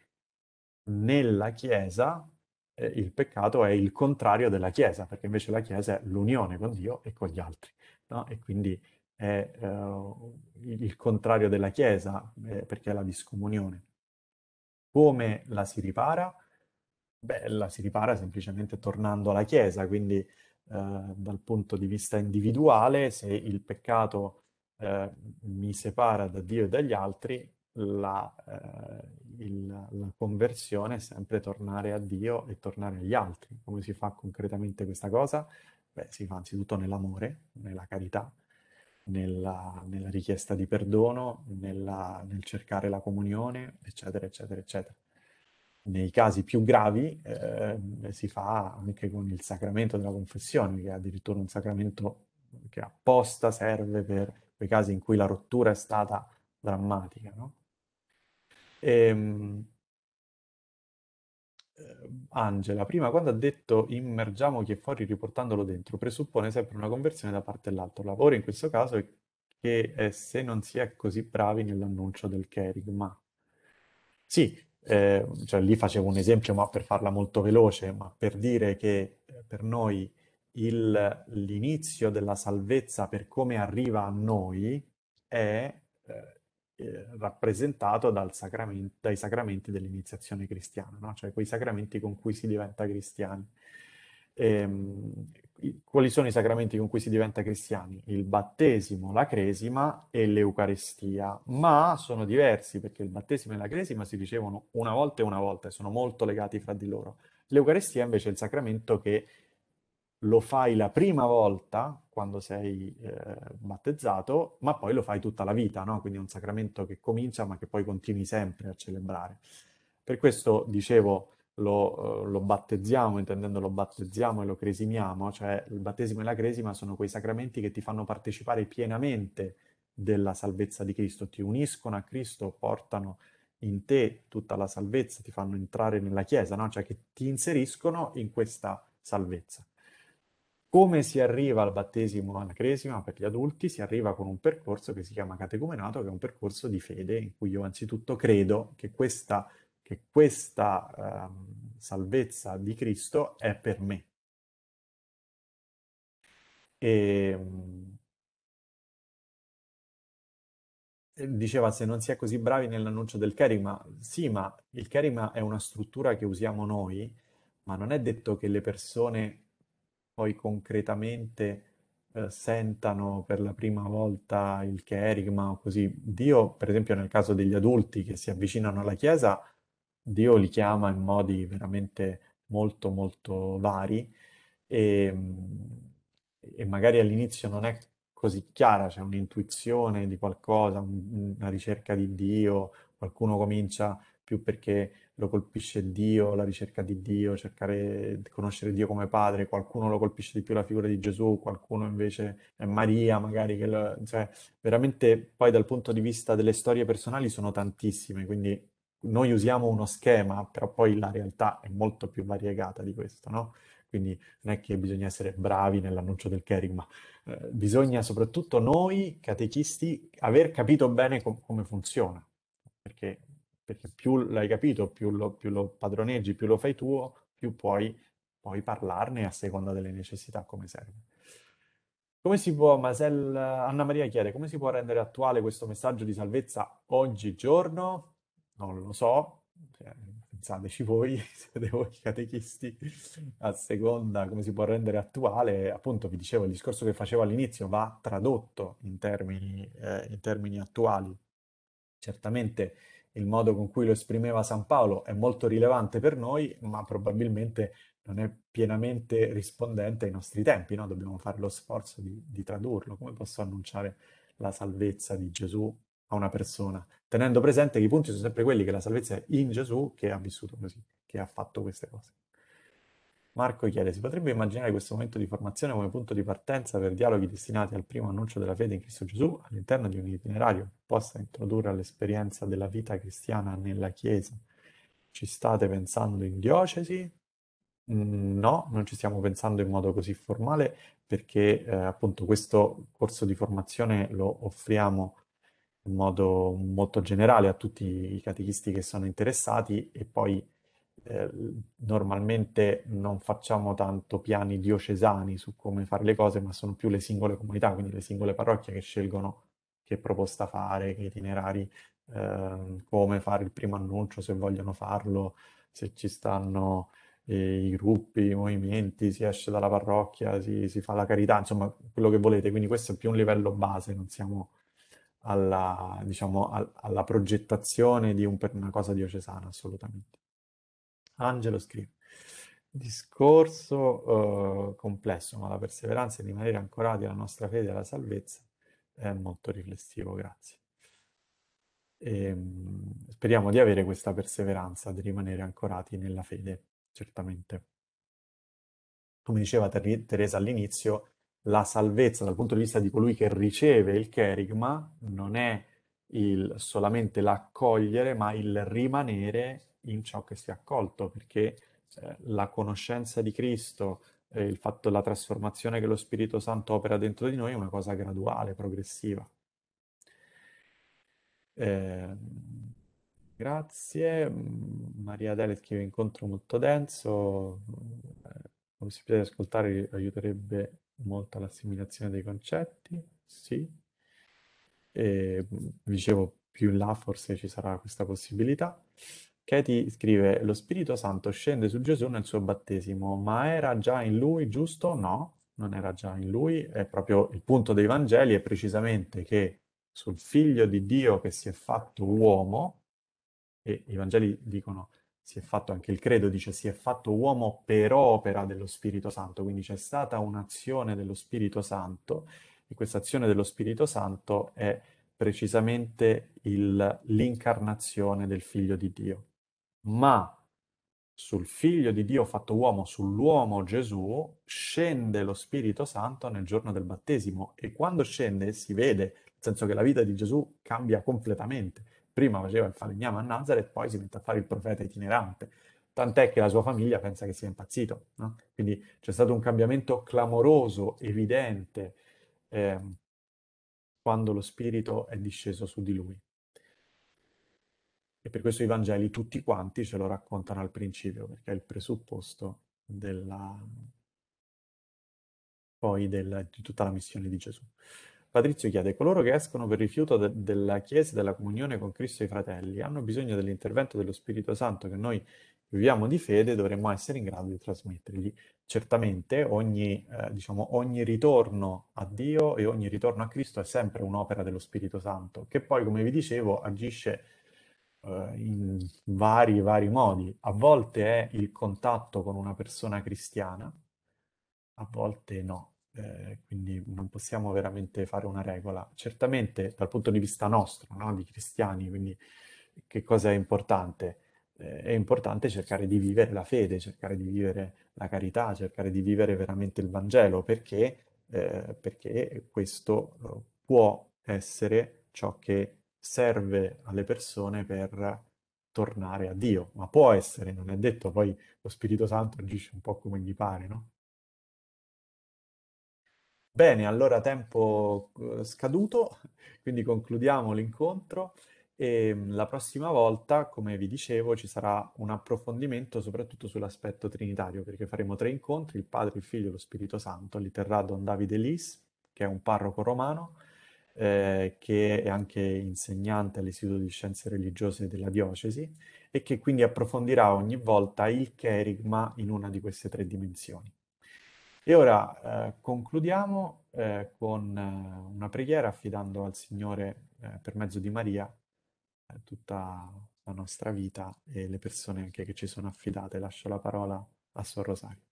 nella Chiesa eh, il peccato è il contrario della Chiesa, perché invece la Chiesa è l'unione con Dio e con gli altri, no? E quindi è uh, il contrario della Chiesa, eh, perché è la discomunione. Come la si ripara? Beh, la si ripara semplicemente tornando alla Chiesa, quindi eh, dal punto di vista individuale, se il peccato eh, mi separa da Dio e dagli altri, la, eh, il, la, conversione è sempre tornare a Dio e tornare agli altri. Come si fa concretamente questa cosa? Beh, si fa anzitutto nell'amore, nella carità, nella, nella richiesta di perdono, nella, nel cercare la comunione, eccetera, eccetera, eccetera nei casi più gravi eh, si fa anche con il sacramento della confessione, che è addirittura un sacramento che apposta serve per quei casi in cui la rottura è stata drammatica. No? E, ehm, ehm, Angela, prima quando ha detto immergiamo chi è fuori riportandolo dentro, presuppone sempre una conversione da parte dell'altro. Lavoro in questo caso è che è eh, se non si è così bravi nell'annuncio del kerigma. Sì, eh, cioè lì facevo un esempio ma per farla molto veloce, ma per dire che eh, per noi il, l'inizio della salvezza per come arriva a noi è eh, eh rappresentato sacrament- dai sacramenti dell'iniziazione cristiana, no? cioè quei sacramenti con cui si diventa cristiani. E, ehm, quali sono i sacramenti con cui si diventa cristiani? Il battesimo, la cresima e l'Eucarestia, ma sono diversi perché il battesimo e la cresima si ricevono una volta e una volta e sono molto legati fra di loro. L'Eucarestia invece è il sacramento che lo fai la prima volta quando sei eh, battezzato, ma poi lo fai tutta la vita, no? Quindi è un sacramento che comincia ma che poi continui sempre a celebrare. Per questo dicevo lo, eh, lo, battezziamo, intendendo lo battezziamo e lo cresimiamo, cioè il battesimo e la cresima sono quei sacramenti che ti fanno partecipare pienamente della salvezza di Cristo, ti uniscono a Cristo, portano in te tutta la salvezza, ti fanno entrare nella Chiesa, no? cioè che ti inseriscono in questa salvezza. Come si arriva al battesimo alla cresima per gli adulti? Si arriva con un percorso che si chiama catecumenato, che è un percorso di fede in cui io anzitutto credo che questa che questa eh, salvezza di Cristo è per me. Ehm, e, diceva se non si è così bravi nell'annuncio del kerigma, sì, ma il kerigma è una struttura che usiamo noi, ma non è detto che le persone poi concretamente eh, sentano per la prima volta il kerigma o così. Dio, per esempio nel caso degli adulti che si avvicinano alla Chiesa, Dio li chiama in modi veramente molto molto vari e, mm, e magari all'inizio non è così chiara, c'è un'intuizione di qualcosa, un- una ricerca di Dio, qualcuno comincia più perché lo colpisce Dio, la ricerca di Dio, cercare di conoscere Dio come padre, qualcuno lo colpisce di più la figura di Gesù, qualcuno invece è Maria, magari che lo- cioè, veramente poi dal punto di vista delle storie personali sono tantissime, quindi noi usiamo uno schema, però poi la realtà è molto più variegata di questo, no? Quindi non è che bisogna essere bravi nell'annuncio del kerigma, eh, bisogna soprattutto noi catechisti aver capito bene com- come funziona, perché, perché, più l'hai capito, più lo, più lo, padroneggi, più lo fai tuo, più puoi, puoi parlarne a seconda delle necessità come serve. Come si può, Masel, Anna Maria chiede, come si può rendere attuale questo messaggio di salvezza oggigiorno? non lo so, cioè, pensateci voi, (laughs) siete voi catechisti, a seconda come si può rendere attuale, appunto vi dicevo, il discorso che facevo all'inizio va tradotto in termini, eh, in termini attuali. Certamente il modo con cui lo esprimeva San Paolo è molto rilevante per noi, ma probabilmente non è pienamente rispondente ai nostri tempi, no? dobbiamo fare lo sforzo di, di tradurlo. Come posso annunciare la salvezza di Gesù a una persona, tenendo presente che i punti sono sempre quelli che la salvezza è in Gesù che ha vissuto così, che ha fatto queste cose. Marco chiede, si potrebbe immaginare questo momento di formazione come punto di partenza per dialoghi destinati al primo annuncio della fede in Cristo Gesù all'interno di un itinerario che possa introdurre all'esperienza della vita cristiana nella Chiesa? Ci state pensando in diocesi? Mm, no, non ci stiamo pensando in modo così formale perché eh, appunto questo corso di formazione lo offriamo in modo molto generale a tutti i catechisti che sono interessati e poi eh, normalmente non facciamo tanto piani diocesani su come fare le cose, ma sono più le singole comunità, quindi le singole parrocchie che scelgono che proposta fare, che itinerari, eh, come fare il primo annuncio, se vogliono farlo, se ci stanno eh, i gruppi, i movimenti, si esce dalla parrocchia, si, si fa la carità, insomma quello che volete. Quindi questo è più un livello base, non siamo alla, diciamo, al, alla progettazione di un, una cosa diocesana, assolutamente. Angelo scrive, discorso eh, complesso, ma la perseveranza di rimanere ancorati alla nostra fede e alla salvezza è molto riflessivo, grazie. E, ehm, speriamo di avere questa perseveranza, di rimanere ancorati nella fede, certamente. Come diceva Teresa all'inizio, la salvezza dal punto di vista di colui che riceve il cherigma non è il, solamente l'accogliere, ma il rimanere in ciò che si è accolto, perché eh, la conoscenza di Cristo, eh, il fatto della trasformazione che lo Spirito Santo opera dentro di noi è una cosa graduale, progressiva. Eh, grazie. Maria Adele scrive incontro molto denso. Eh, come si può ascoltare aiuterebbe molto all'assimilazione dei concetti, sì. E, dicevo, più in là forse ci sarà questa possibilità. Katie scrive, lo Spirito Santo scende su Gesù nel suo battesimo, ma era già in lui, giusto? No, non era già in lui, è proprio il punto dei Vangeli, è precisamente che sul figlio di Dio che si è fatto uomo, e i Vangeli dicono si è fatto anche il credo, dice si è fatto uomo per opera dello Spirito Santo, quindi c'è stata un'azione dello Spirito Santo e questa azione dello Spirito Santo è precisamente il, l'incarnazione del Figlio di Dio. Ma sul Figlio di Dio fatto uomo, sull'uomo Gesù, scende lo Spirito Santo nel giorno del battesimo e quando scende si vede, nel senso che la vita di Gesù cambia completamente prima faceva il falegname a Nazareth, poi si mette a fare il profeta itinerante. Tant'è che la sua famiglia pensa che sia impazzito. No? Quindi c'è stato un cambiamento clamoroso, evidente, eh, quando lo Spirito è disceso su di lui. E per questo i Vangeli tutti quanti ce lo raccontano al principio, perché è il presupposto della... poi del... di tutta la missione di Gesù. Patrizio chiede, coloro che escono per rifiuto de- della Chiesa e della comunione con Cristo e i fratelli hanno bisogno dell'intervento dello Spirito Santo che noi viviamo di fede, e dovremmo essere in grado di trasmettergli. Certamente ogni, eh, diciamo, ogni ritorno a Dio e ogni ritorno a Cristo è sempre un'opera dello Spirito Santo, che poi, come vi dicevo, agisce eh, in vari, vari modi. A volte è il contatto con una persona cristiana, a volte no eh, quindi non possiamo veramente fare una regola. Certamente dal punto di vista nostro, no? di cristiani, quindi che cosa è importante? Eh, è importante cercare di vivere la fede, cercare di vivere la carità, cercare di vivere veramente il Vangelo, perché, eh, perché questo eh, può essere ciò che serve alle persone per tornare a Dio, ma può essere, non è detto, poi lo Spirito Santo agisce un po' come gli pare, no? Bene, allora tempo eh, scaduto, quindi concludiamo l'incontro e mm, la prossima volta, come vi dicevo, ci sarà un approfondimento soprattutto sull'aspetto trinitario, perché faremo tre incontri, il Padre, il Figlio e lo Spirito Santo. Li terrà Don Davide Lis, che è un parroco romano, eh, che è anche insegnante all'Istituto di Scienze Religiose della Diocesi e che quindi approfondirà ogni volta il cherigma in una di queste tre dimensioni. E ora eh, concludiamo eh, con eh, una preghiera affidando al Signore eh, per mezzo di Maria eh, tutta la nostra vita e le persone anche che ci sono affidate. Lascio la parola a Sor Rosario.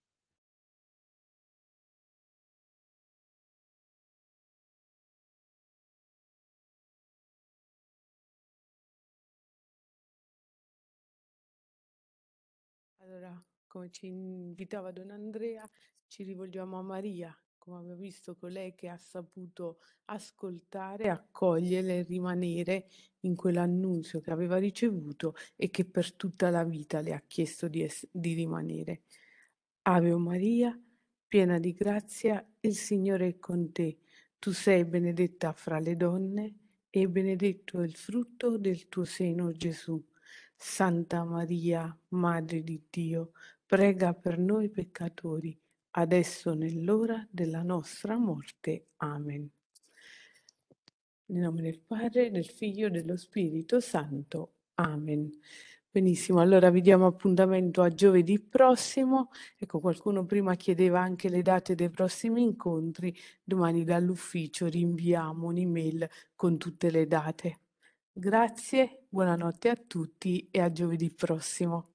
come ci invitava Don Andrea, ci rivolgiamo a Maria, come abbiamo visto, colei che ha saputo ascoltare, accogliere e rimanere in quell'annunzio che aveva ricevuto e che per tutta la vita le ha chiesto di, es- di rimanere. Ave Maria, piena di grazia, il Signore è con te. Tu sei benedetta fra le donne e benedetto è il frutto del tuo seno, Gesù. Santa Maria, Madre di Dio, prega per noi peccatori, adesso nell'ora della nostra morte. Amen. Nel nome del Padre, del Figlio e dello Spirito Santo. Amen. Benissimo, allora vi diamo appuntamento a giovedì prossimo. Ecco, qualcuno prima chiedeva anche le date dei prossimi incontri. Domani dall'ufficio rinviamo un'email con tutte le date. Grazie, buonanotte a tutti e a giovedì prossimo.